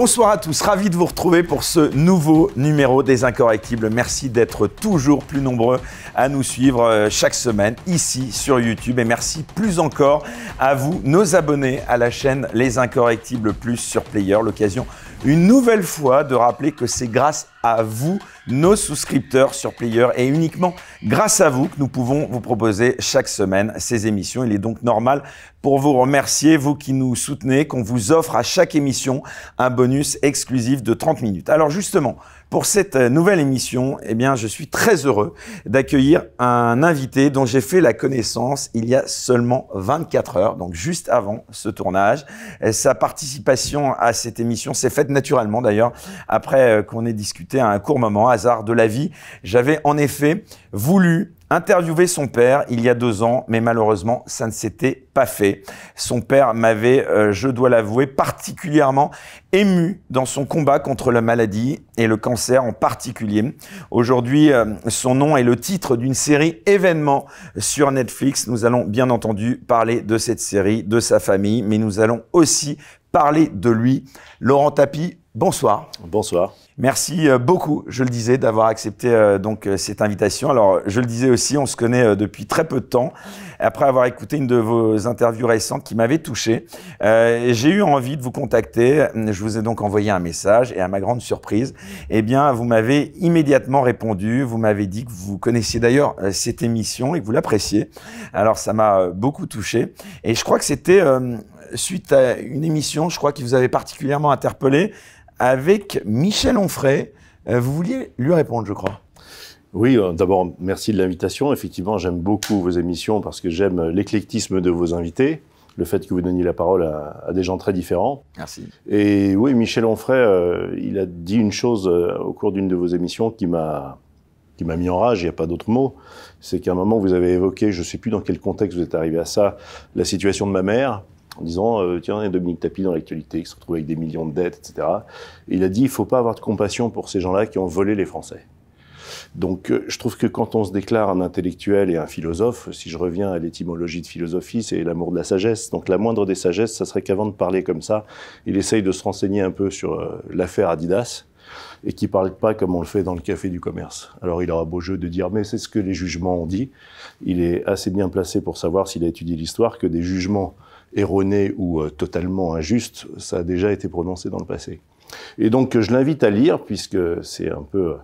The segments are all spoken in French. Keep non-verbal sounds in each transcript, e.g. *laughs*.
Bonsoir à tous, ravi de vous retrouver pour ce nouveau numéro des Incorrectibles. Merci d'être toujours plus nombreux à nous suivre euh, chaque semaine ici sur YouTube et merci plus encore à vous, nos abonnés à la chaîne Les Incorrectibles Plus sur Player, l'occasion une nouvelle fois de rappeler que c'est grâce à vous, nos souscripteurs sur Player, et uniquement grâce à vous que nous pouvons vous proposer chaque semaine ces émissions. Il est donc normal pour vous remercier, vous qui nous soutenez, qu'on vous offre à chaque émission un bonus exclusif de 30 minutes. Alors justement, pour cette euh, nouvelle émission, eh bien, je suis très heureux d'accueillir un invité dont j'ai fait la connaissance il y a seulement 24 heures, donc juste avant ce tournage. Euh, sa participation à cette émission s'est faite naturellement d'ailleurs, après euh, qu'on ait discuté à un court moment, hasard de la vie. J'avais en effet voulu interviewé son père il y a deux ans, mais malheureusement, ça ne s'était pas fait. Son père m'avait, euh, je dois l'avouer, particulièrement ému dans son combat contre la maladie et le cancer en particulier. Aujourd'hui, euh, son nom est le titre d'une série événement sur Netflix. Nous allons bien entendu parler de cette série, de sa famille, mais nous allons aussi parler de lui. Laurent Tapie, bonsoir. Bonsoir. Merci euh, beaucoup, je le disais, d'avoir accepté euh, donc euh, cette invitation. Alors, je le disais aussi, on se connaît depuis très peu de temps. Après avoir écouté une de vos interviews récentes qui m'avait touché, euh, j'ai eu envie de vous contacter. Je vous ai donc envoyé un message et à ma grande surprise, eh bien, vous m'avez immédiatement répondu. Vous m'avez dit que vous connaissiez d'ailleurs cette émission et que vous l'appréciez. Alors, ça m'a beaucoup touché et je crois que c'était suite à une émission, je crois, qui vous avait particulièrement interpellé avec Michel Onfray. Euh, vous vouliez lui répondre, je crois. Oui, euh, d'abord, merci de l'invitation. Effectivement, j'aime beaucoup vos émissions parce que j'aime l'éclectisme de vos invités, le fait que vous donniez la parole à, des gens très différents. Merci. Et oui, Michel Onfray, euh, il a dit une chose au cours d'une de vos émissions qui m'a qui m'a mis en rage, il n'y a pas d'autre mot, c'est qu'à un moment, vous avez évoqué, je ne sais plus dans quel contexte vous êtes arrivé à ça, la situation de ma mère, en disant euh, tiens, il y a Dominique Tapie dans l'actualité, qui se retrouve avec des millions de dettes, etc. il a dit il faut pas avoir de compassion pour ces gens-là qui ont volé les Français. Donc, euh, je trouve que quand on se déclare un intellectuel et un philosophe, si je reviens à l'étymologie de philosophie, c'est l'amour de la sagesse. Donc, la moindre des sagesses, ça serait qu'avant de parler comme ça, il essaye de se renseigner un peu sur euh, l'affaire Adidas et qui parle pas comme on le fait dans le café du commerce. Alors il aura beau jeu de dire mais c'est ce que les jugements ont dit. Il est assez bien placé pour savoir s'il a étudié l'histoire que des jugements erronée ou euh, totalement injuste, ça a déjà été prononcé dans le passé. Et donc je l'invite à lire, puisque c'est un peu euh,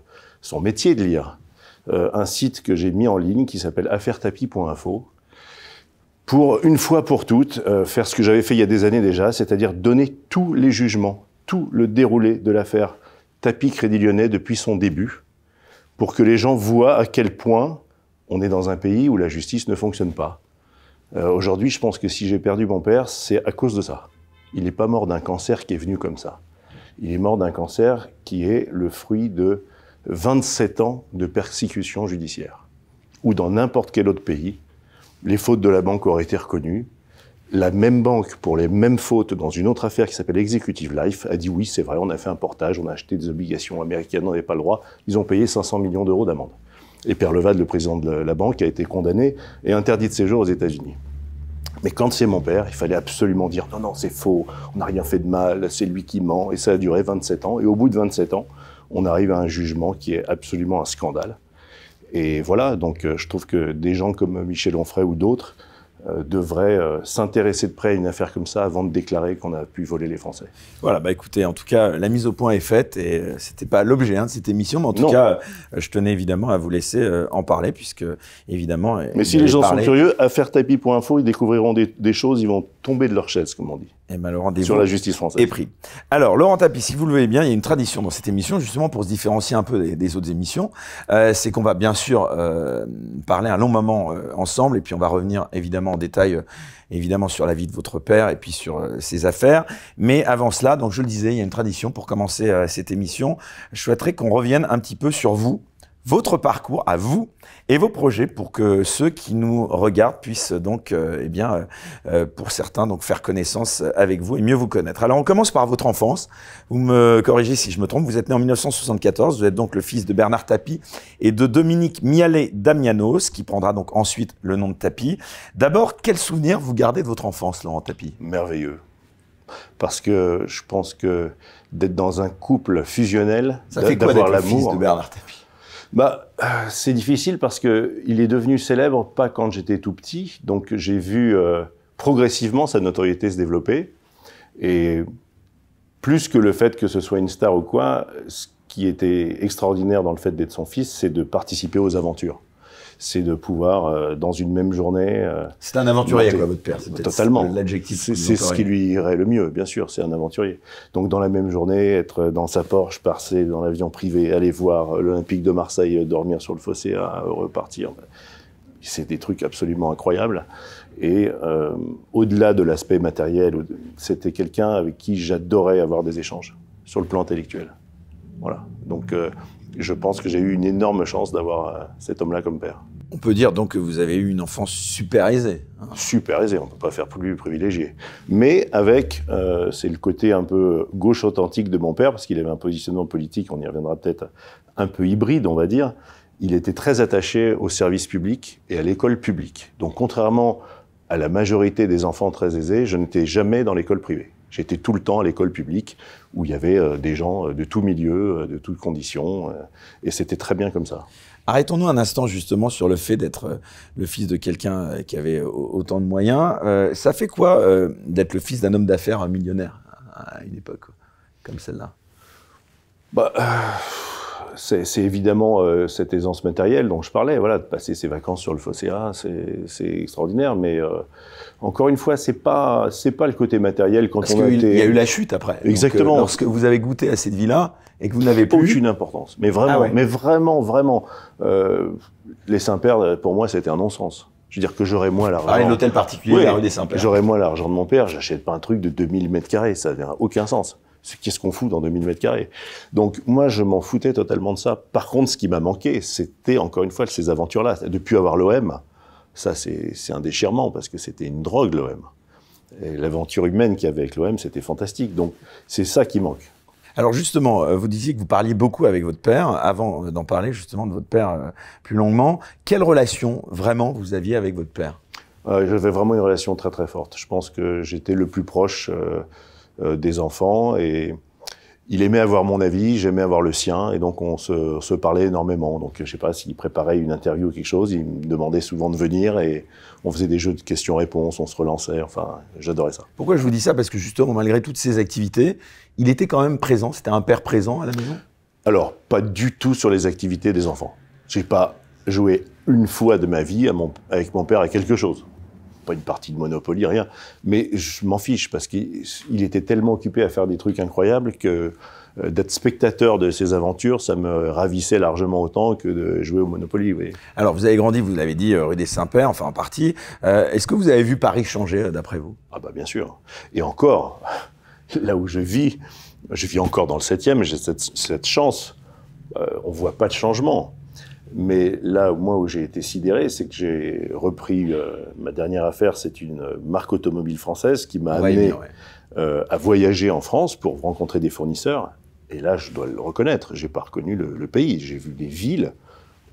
son métier de lire, euh, un site que j'ai mis en ligne qui s'appelle affairetapi.info, pour une fois pour toutes faire ce que j'avais fait il y a des années déjà, c'est-à-dire donner tous les jugements, tout le déroulé de l'affaire Tapi Crédit Lyonnais depuis son début, pour que les gens voient à quel point on est dans un pays où la justice ne fonctionne pas. Euh, aujourd'hui, je pense que si j'ai perdu mon père, c'est à cause de ça. Il n'est pas mort d'un cancer qui est venu comme ça. Il est mort d'un cancer qui est le fruit de 27 ans de persécution judiciaire. Ou dans n'importe quel autre pays, les fautes de la banque auraient été reconnues. La même banque, pour les mêmes fautes, dans une autre affaire qui s'appelle Executive Life, a dit oui, c'est vrai, on a fait un portage, on a acheté des obligations américaines, on n'avait pas le droit. Ils ont payé 500 millions d'euros d'amende. Et Perlevade, le président de la banque, a été condamné et interdit de séjour aux États-Unis. Mais quand c'est mon père, il fallait absolument dire non, non, c'est faux, on n'a rien fait de mal, c'est lui qui ment. Et ça a duré 27 ans. Et au bout de 27 ans, on arrive à un jugement qui est absolument un scandale. Et voilà, donc euh, je trouve que des gens comme Michel Onfray ou d'autres euh, devrait euh, s'intéresser de près à une affaire comme ça avant de déclarer qu'on a pu voler les Français. Voilà, bah écoutez, en tout cas, la mise au point est faite et euh, c'était pas l'objet hein, de cette émission, mais en tout cas, je tenais évidemment à vous laisser en parler puisque évidemment. Mais si les gens sont curieux, tapis.info, ils découvriront des, choses, ils vont tomber de leur chaise, comme on dit. Et eh bah, ben, sur la justice française. Et pris. Alors, Laurent Tapie, si vous le voyez bien, il y a une tradition dans cette émission, justement pour se différencier un peu des, autres émissions, c'est qu'on va bien sûr parler un long moment ensemble et puis on va revenir évidemment détails détail, euh, évidemment, sur la vie de votre père et puis sur euh, ses affaires. Mais avant cela, donc je le disais, il y a une tradition pour commencer euh, cette émission. Je souhaiterais qu'on revienne un petit peu sur vous, votre parcours à vous et vos projets pour que ceux qui nous regardent puissent donc, euh, eh bien, euh, euh, pour certains, donc faire connaissance avec vous et mieux vous connaître. Alors, on commence par votre enfance. Vous me corrigez si je me trompe. Vous êtes né en 1974. Vous êtes donc le fils de Bernard Tapie et de Dominique Mialet Damianos, qui prendra donc ensuite le nom de Tapie. D'abord, quel souvenir vous gardez de votre enfance, Laurent Tapie Merveilleux. Parce que je pense que d'être dans un couple fusionnel, d'avoir l'amour. de Bernard Tapie bah, C'est difficile parce qu'il est devenu célèbre pas quand j'étais tout petit, donc j'ai vu euh, progressivement sa notoriété se développer. Et plus que le fait que ce soit une star ou quoi, ce qui était extraordinaire dans le fait d'être son fils, c'est de participer aux aventures c'est de pouvoir, euh, dans une même journée... Euh, c'est un aventurier, votre père. totalement. L'adjectif. C'est ce qui lui irait le mieux, bien sûr, c'est un aventurier. Donc, dans la même journée, être dans sa Porsche, passer dans l'avion privé, aller voir l'Olympique de Marseille, dormir sur le fossé, hein, repartir. C'est des trucs absolument incroyables. Et euh, au-delà de l'aspect matériel, c'était quelqu'un avec qui j'adorais avoir des échanges sur le plan intellectuel. Voilà. Donc euh, je pense que j'ai eu une énorme chance d'avoir euh, cet homme-là comme père. On peut dire donc que vous avez eu une enfance super aisée. Hein. Super aisée, on ne peut pas faire plus privilégié. Mais avec, euh, c'est le côté un peu gauche authentique de mon père, parce qu'il avait un positionnement politique, on y reviendra peut-être, un peu hybride, on va dire. Il était très attaché au service public et à l'école publique. Donc contrairement à la majorité des enfants très aisés, je n'étais jamais dans l'école privée. J'étais tout le temps à l'école publique où il y avait euh, des gens euh, de tout milieux, euh, de toutes conditions, et c'était très bien comme ça. Arrêtons-nous un instant justement sur le fait d'être le fils de quelqu'un qui avait autant de moyens. ça fait quoi d'être le fils d'un homme d'affaires, un millionnaire, à une époque comme celle-là bah, c'est évidemment euh, cette aisance matérielle dont je parlais, voilà, de passer ses vacances sur le Fosséa, c'est extraordinaire, mais euh, encore une fois, c'est pas c'est pas le côté matériel quand on a il, y a eu la chute après. Exactement. Euh, lorsque vous avez goûté à cette vie-là et que vous n'avez plus aucune importance, mais vraiment, ah mais vraiment, vraiment, les Saint-Pères pour moi c'était un non-sens. Je veux dire que j'aurais moins l'argent. Ah, hôtel particulier, des saint J'aurais moins l'argent de mon père, j'achète pas un truc de 2000 mètres carrés, ça n'a aucun sens qu'est-ce qu'on fout dans 2000 mètres carrés Donc moi, je m'en foutais totalement de ça. Par contre, ce qui m'a manqué, c'était encore une fois ces aventures-là. Depuis avoir l'OM, ça c'est un déchirement parce que c'était une drogue l'OM. L'aventure humaine qu'il y avait avec l'OM, c'était fantastique. Donc c'est ça qui manque. Alors justement, euh, vous disiez que vous parliez beaucoup avec votre père. Avant euh, d'en parler justement de votre père euh, plus longuement, quelle relation vraiment vous aviez avec votre père J'avais vraiment une relation très très forte. Je pense que j'étais le plus proche. Euh, des enfants et il aimait avoir mon avis, j'aimais avoir le sien, et donc on se, parlait énormément. Donc je sais pas s'il préparait une interview ou quelque chose, il me demandait souvent de venir, et on faisait des jeux de questions-réponses, on se relançait, enfin j'adorais ça. Pourquoi je vous dis ça Parce que justement, malgré toutes ces activités, il était quand même présent, c'était un père présent à la maison Alors, pas du tout sur les activités des enfants. J'ai pas joué une fois de ma vie avec mon père à quelque chose pas une partie de Monopoly, rien. Mais je m'en fiche parce qu'il était tellement occupé à faire des trucs incroyables que euh, d'être spectateur de ses aventures, ça me ravissait largement autant que de jouer au Monopoly. Alors, vous avez grandi, vous l'avez dit, euh, rue des saint pères enfin en partie. Euh, est-ce que vous avez vu Paris changer, d'après vous Ah bah bien sûr. Et encore, *laughs* là où je vis, je vis encore dans le 7e, j'ai cette, chance. on voit pas de changement. Mais là, moi, où j'ai été sidéré, c'est que j'ai repris euh, ma dernière affaire, c'est une marque automobile française qui m'a amené euh, à voyager en France pour rencontrer des fournisseurs. Et là, je dois le reconnaître, j'ai pas reconnu le, pays. J'ai vu des villes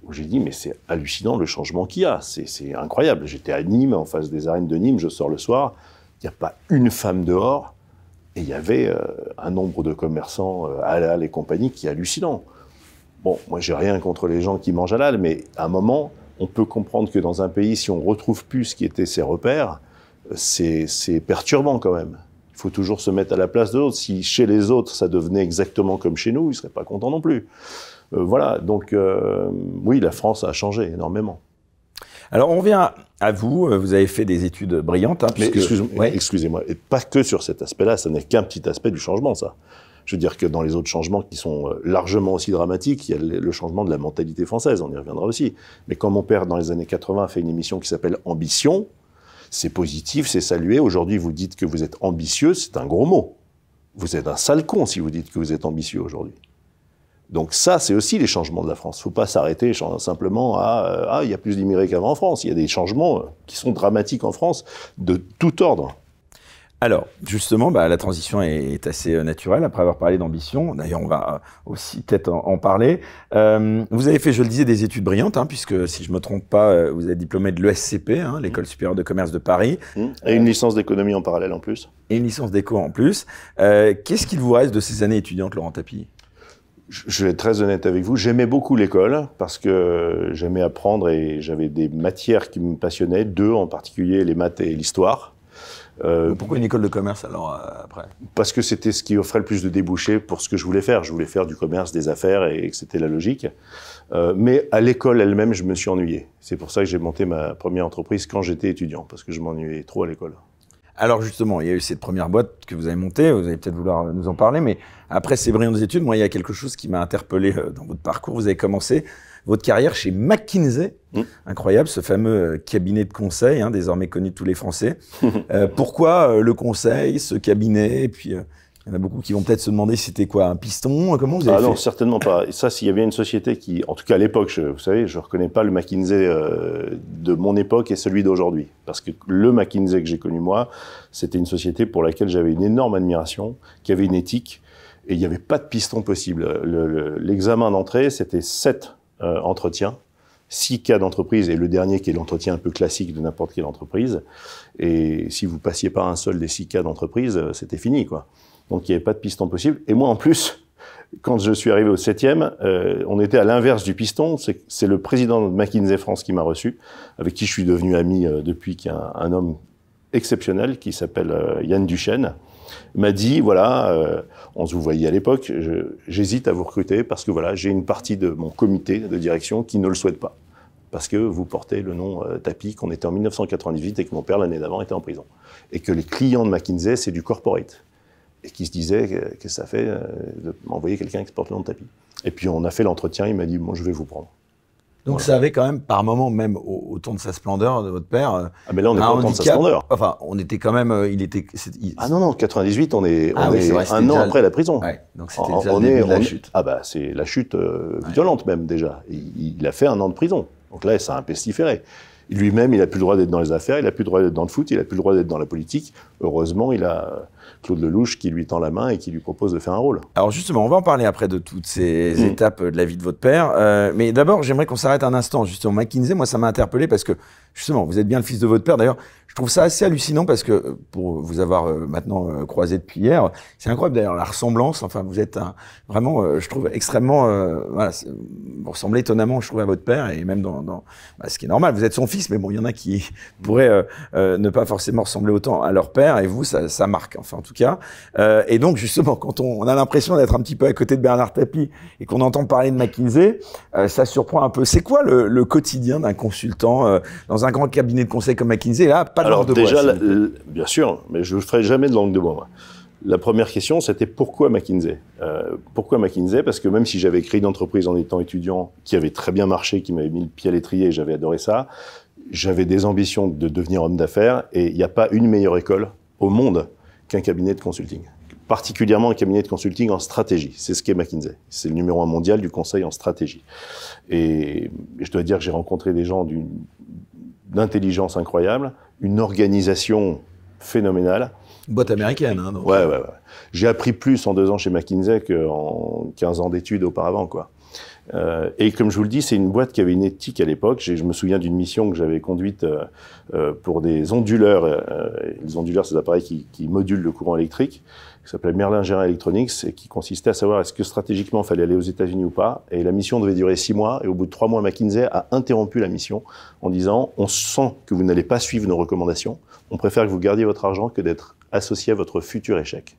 où j'ai dit, mais c'est hallucinant le changement qu'il y a. C'est incroyable. J'étais à Nîmes, en face des arènes de Nîmes, je sors le soir, il n'y a pas une femme dehors. Et il y avait euh, un nombre de commerçants, halal et compagnie, qui est hallucinant. Bon, moi, j'ai rien contre les gens qui mangent halal, mais à un moment, on peut comprendre que dans un pays, si on retrouve plus ce qui était ses repères, euh, c'est perturbant quand même. Il faut toujours se mettre à la place de l'autre. Si chez les autres, ça devenait exactement comme chez nous, ils ne seraient pas contents non plus. Euh, voilà, donc euh, oui, la France a changé énormément. Alors on revient à vous, vous avez fait des études brillantes. Hein, excusez-moi, et pas que sur cet aspect-là, ça n'est qu'un petit aspect du changement, ça. Je veux dire que dans les autres changements qui sont euh, largement aussi dramatiques, il y a le changement de la mentalité française, on y reviendra aussi. Mais quand mon père, dans les années 80, a fait une émission qui s'appelle Ambition, c'est positif, c'est salué. Aujourd'hui, vous dites que vous êtes ambitieux, c'est un gros mot. Vous êtes un sale con si vous dites que vous êtes ambitieux aujourd'hui. Donc ça, c'est aussi les changements de la France. Il ne faut pas s'arrêter simplement à euh, ah il y a plus d'immigrés qu'avant en France ». Il y a des changements euh, qui sont dramatiques en France de tout ordre. Alors, justement, bah, la transition est, assez euh, naturelle après avoir parlé d'ambition. D'ailleurs, on va euh, aussi peut-être en, parler. Euh, vous avez fait, je le disais, des études brillantes, hein, puisque si je ne me trompe pas, vous êtes diplômé de l'ESCP, hein, mmh. l'École supérieure de commerce de Paris. Mmh. Et une licence d'économie en parallèle en plus. Et une licence d'éco en plus. Qu'est-ce qu'il vous reste de ces années étudiantes, Laurent Tapie je vais être très honnête avec vous, j'aimais beaucoup l'école parce que j'aimais apprendre et j'avais des matières qui me passionnaient, deux en particulier, les maths et l'histoire. Euh, pourquoi une école de commerce alors euh, après Parce que c'était ce qui offrait le plus de débouchés pour ce que je voulais faire. Je voulais faire du commerce, des affaires et, que c'était la logique. Euh, mais à l'école elle-même, je me suis ennuyé. C'est pour ça que j'ai monté ma première entreprise quand j'étais étudiant, parce que je m'ennuyais trop à l'école. Alors justement, il y a eu cette première boîte que vous avez montée, vous allez peut-être vouloir nous en parler, mais après ces brillantes études, moi, il y a quelque chose qui m'a interpellé dans votre parcours. Vous avez commencé votre carrière chez McKinsey. Mmh. Incroyable, ce fameux euh, cabinet de conseil, hein, désormais connu de tous les Français. *laughs* Euh, pourquoi euh, le conseil, ce cabinet, et puis il y en a beaucoup qui vont peut-être se demander c'était quoi un piston Comment vous avez ah fait certainement pas. Et ça, s'il y avait une société qui, en tout cas à l'époque, vous savez, je reconnais pas le McKinsey de mon époque et celui d'aujourd'hui, parce que le McKinsey que j'ai connu moi, c'était une société pour laquelle j'avais une énorme admiration, qui avait une éthique et il n'y avait pas de piston possible. L'examen le, d'entrée, c'était 7 euh, entretien, six cas d'entreprise, et le dernier qui est l'entretien un peu classique de n'importe quelle entreprise. Et si vous passiez par un seul des six cas d'entreprise, euh, c'était fini, quoi. Donc il n'y avait pas de piston possible. Et moi, en plus, quand je suis arrivé au septième, euh, on était à l'inverse du piston. C'est le président de McKinsey France qui m'a reçu, avec qui je suis devenu ami depuis, qu'il y a un, homme exceptionnel, qui s'appelle Yann Duchesne, m'a dit voilà, euh, on se vous voyait à l'époque, j'hésite à vous recruter parce que voilà, j'ai une partie de mon comité de direction qui ne le souhaite pas. Parce que vous portez le nom euh, tapis qu'on était en 1998 et que mon père, l'année d'avant, était en prison. Et que les clients de McKinsey, c'est du corporate. Et qui se disaient euh, qu'est-ce que ça fait de m'envoyer quelqu'un qui porte le nom de Tapi. Et puis on a fait l'entretien, il m'a dit bon, je vais vous prendre. Donc ça avait quand même, par moment, même au, temps de sa splendeur de votre père. Ah mais là on est pas au temps de sa splendeur. Enfin, on était quand même, euh, il était. Ah non non, 98, on est, ah un an après la prison. Ouais, donc c'était déjà on le début de la chute. Ah bah c'est la chute euh, violente même déjà. Il, a fait un an de prison. Donc là, ça a pestiféré. Lui-même, il n'a plus le droit d'être dans les affaires, il n'a plus le droit d'être dans le foot, il n'a plus le droit d'être dans la politique. Heureusement, il a Claude Lelouch qui lui tend la main et qui lui propose de faire un rôle. Alors justement, on va en parler après de toutes ces mm. étapes de la vie de votre père. Euh, mais d'abord, j'aimerais qu'on s'arrête un instant. Justement, McKinsey, moi, ça m'a interpellé parce que, justement, vous êtes bien le fils de votre père. D'ailleurs, je trouve ça assez hallucinant parce que, pour vous avoir euh, maintenant euh, croisé depuis hier, c'est incroyable d'ailleurs la ressemblance. Enfin, vous êtes un, vraiment, euh, je trouve, extrêmement... voilà, vous ressemblez étonnamment, je trouve, à votre père et même dans... dans bah, ce qui est normal, vous êtes son fils, mais bon, il y en a qui *laughs* pourraient ne pas forcément ressembler autant à leur père et vous, ça, ça marque, enfin, en tout cas. et donc, justement, quand on, on a l'impression d'être un petit peu à côté de Bernard Tapie et qu'on entend parler de McKinsey, ça surprend un peu. C'est quoi le, le quotidien d'un consultant dans un grand cabinet de conseil comme McKinsey Là, alors, déjà, bien sûr, mais je ne ferai jamais de langue de bois. Moi. La première question, c'était pourquoi McKinsey euh, Pourquoi McKinsey Parce que même si j'avais créé une entreprise en étant étudiant qui avait très bien marché, qui m'avait mis le pied à l'étrier et j'avais adoré ça, j'avais des ambitions de devenir homme d'affaires et il n'y a pas une meilleure école au monde qu'un cabinet de consulting. Particulièrement un cabinet de consulting en stratégie. C'est ce qu'est McKinsey. C'est le numéro un mondial du conseil en stratégie. Et je dois dire que j'ai rencontré des gens d'une d'intelligence incroyable une organisation phénoménale. boîte américaine, hein, Ouais, ouais, ouais. J'ai appris plus en deux ans chez McKinsey qu'en 15 ans d'études auparavant, quoi. Euh, et comme je vous le dis, c'est une boîte qui avait une éthique à l'époque. Je me souviens d'une mission que j'avais conduite euh, euh, pour des onduleurs. les onduleurs, c'est des appareils qui, qui modulent le courant électrique qui s'appelait merlin Gérard Electronics, et qui consistait à savoir est-ce que stratégiquement il fallait aller aux États-Unis ou pas. Et la mission devait durer six mois, et au bout de trois mois, McKinsey a interrompu la mission en disant on sent que vous n'allez pas suivre nos recommandations, on préfère que vous gardiez votre argent que d'être associé à votre futur échec.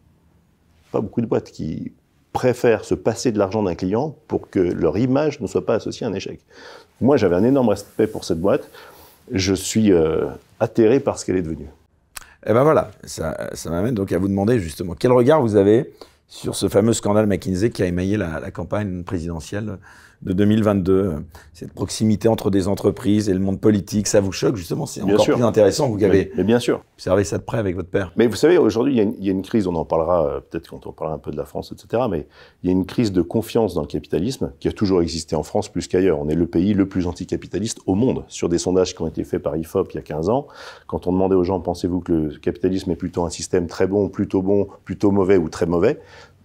Pas beaucoup de boîtes qui préfèrent se passer de l'argent d'un client pour que leur image ne soit pas associée à un échec. Moi, j'avais un énorme respect pour cette boîte. Je suis euh, atterré par ce qu'elle est devenue. Et eh ben voilà, ça, m'amène donc à vous demander justement quel regard vous avez sur ce fameux scandale McKinsey qui a émaillé la campagne présidentielle de 2022. Euh, cette proximité entre des entreprises et le monde politique, ça vous choque justement C'est encore plus intéressant. Vous avez mais, bien sûr. observé ça de près avec votre père. Mais vous savez, aujourd'hui, il y, y, a une crise, on en parlera euh, peut-être quand on parlera un peu de la France, etc. Mais il y a une crise de confiance dans le capitalisme qui a toujours existé en France plus qu'ailleurs. On est le pays le plus anticapitaliste au monde. Sur des sondages qui ont été faits par IFOP il y a 15 ans, quand on demandait aux gens, pensez-vous que le capitalisme est plutôt un système très bon, plutôt bon, plutôt mauvais ou très mauvais,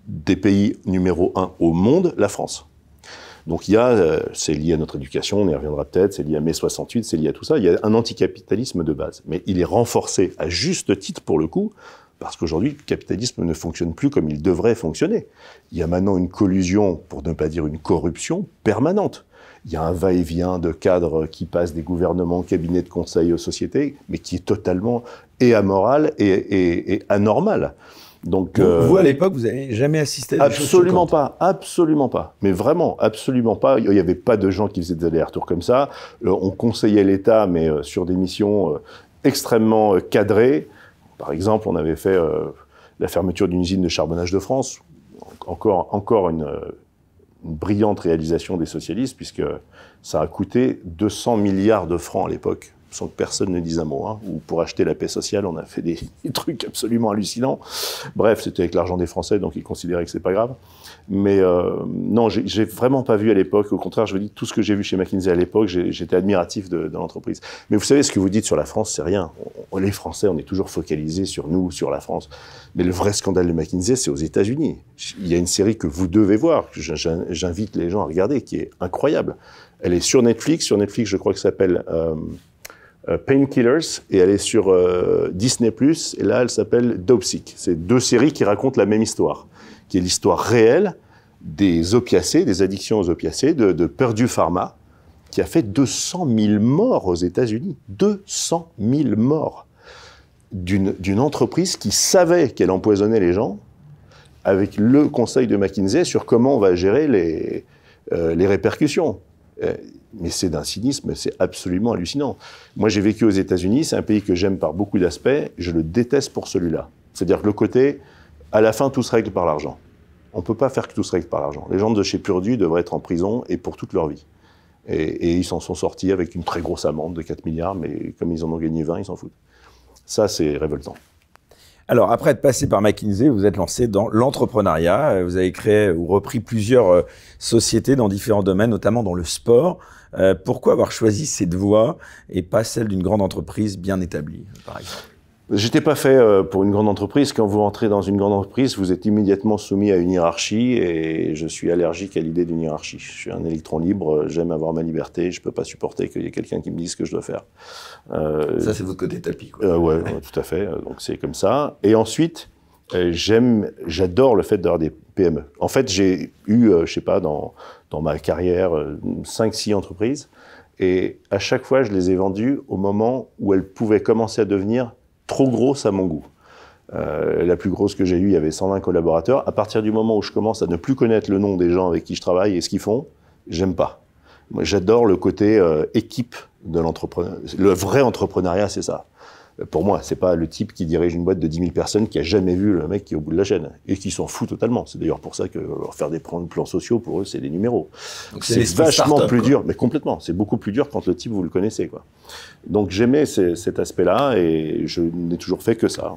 des pays numéro un au monde, la France. Donc il y a, euh, c'est lié à notre éducation, on y reviendra peut-être, c'est lié à mai 68, c'est lié à tout ça, il y a un anticapitalisme de base. Mais il est renforcé, à juste titre pour le coup, parce qu'aujourd'hui, le capitalisme ne fonctionne plus comme il devrait fonctionner. Il y a maintenant une collusion, pour ne pas dire une corruption, permanente. Il y a un va-et-vient de cadres qui passent des gouvernements, cabinets de conseil aux sociétés, mais qui est totalement et amoral et anormal. Donc, vous, à euh, l'époque, vous n'avez jamais assisté à Absolument pas, absolument pas. Mais vraiment, absolument pas. Il n'y avait pas de gens qui faisaient des allers-retours comme ça. Euh, on conseillait l'État, mais euh, sur des missions extrêmement cadrées. Par exemple, on avait fait la fermeture d'une usine de charbonnage de France. Encore, encore une, une brillante réalisation des socialistes, puisque ça a coûté 200 milliards de francs à l'époque sans que personne ne dise un mot. Hein. Ou pour acheter la paix sociale, on a fait *laughs* des, trucs absolument hallucinants. Bref, c'était avec l'argent des Français, donc ils considéraient que c'est pas grave. Mais euh, non, non, j'ai vraiment pas vu à l'époque. Au contraire, je vous dis tout ce que j'ai vu chez McKinsey à l'époque, j'étais admiratif de, l'entreprise. Mais vous savez ce que vous dites sur la France, c'est rien. On, les Français, on est toujours focalisés sur nous, sur la France. Mais le vrai scandale de McKinsey, c'est aux États-Unis. Il y a une série que vous devez voir, que j'invite les gens à regarder, qui est incroyable. Elle est sur Netflix. Sur Netflix, je crois que ça s'appelle. Euh, euh, Painkillers, et elle est sur euh, Disney ⁇ et là elle s'appelle Dopesick. C'est deux séries qui racontent la même histoire, qui est l'histoire réelle des opiacés, des addictions aux opiacés, de, de Pharma, qui a fait 200 000 morts aux États-Unis. 200 000 morts d'une entreprise qui savait qu'elle empoisonnait les gens avec le conseil de McKinsey sur comment on va gérer les, euh, les répercussions. Euh, mais c'est d'un cynisme, c'est absolument hallucinant. Moi, j'ai vécu aux États-Unis, c'est un pays que j'aime par beaucoup d'aspects, je le déteste pour celui-là. C'est-à-dire que le côté, à la fin, tout se règle par l'argent. On ne peut pas faire que tout se règle par l'argent. Les gens de chez Purdue devraient être en prison et pour toute leur vie. Et, et ils s'en sont sortis avec une très grosse amende de 4 milliards, mais comme ils en ont gagné 20, ils s'en foutent. Ça, c'est révoltant. Alors, après être passé par McKinsey, vous êtes lancé dans l'entrepreneuriat. Euh, vous avez créé ou repris plusieurs euh, sociétés dans différents domaines, notamment dans le sport. Euh, pourquoi avoir choisi cette voie et pas celle d'une grande entreprise bien établie, par exemple J'étais pas fait euh, pour une grande entreprise. Quand vous rentrez dans une grande entreprise, vous êtes immédiatement soumis à une hiérarchie et je suis allergique à l'idée d'une hiérarchie. Je suis un électron libre, j'aime avoir ma liberté, je peux pas supporter qu'il y ait quelqu'un qui me dise ce que je dois faire. Euh, ça, c'est votre côté tapis, quoi. Euh, tout à fait. Donc, c'est comme ça. Et ensuite, j'aime, j'adore le fait d'avoir des PME. En fait, j'ai eu, je sais pas, dans, dans ma carrière, 5-6 entreprises et à chaque fois, je les ai vendues au moment où elles pouvaient commencer à devenir trop grosse à mon goût. Euh, la plus grosse que j'ai eue, il y avait 120 collaborateurs. À partir du moment où je commence à ne plus connaître le nom des gens avec qui je travaille et ce qu'ils font, j'aime pas. j'adore le côté euh, équipe de l'entrepreneur. Le vrai entrepreneuriat, c'est ça pour moi, c'est pas le type qui dirige une boîte de 10 000 personnes qui a jamais vu le mec qui est au bout de la chaîne et qui s'en fout totalement. C'est d'ailleurs pour ça que euh, faire des plans, sociaux pour eux, c'est des numéros. C'est vachement plus dur, mais complètement. C'est beaucoup plus dur quand le type vous le connaissez, quoi. Donc j'aimais cet aspect-là et je n'ai toujours fait que ça.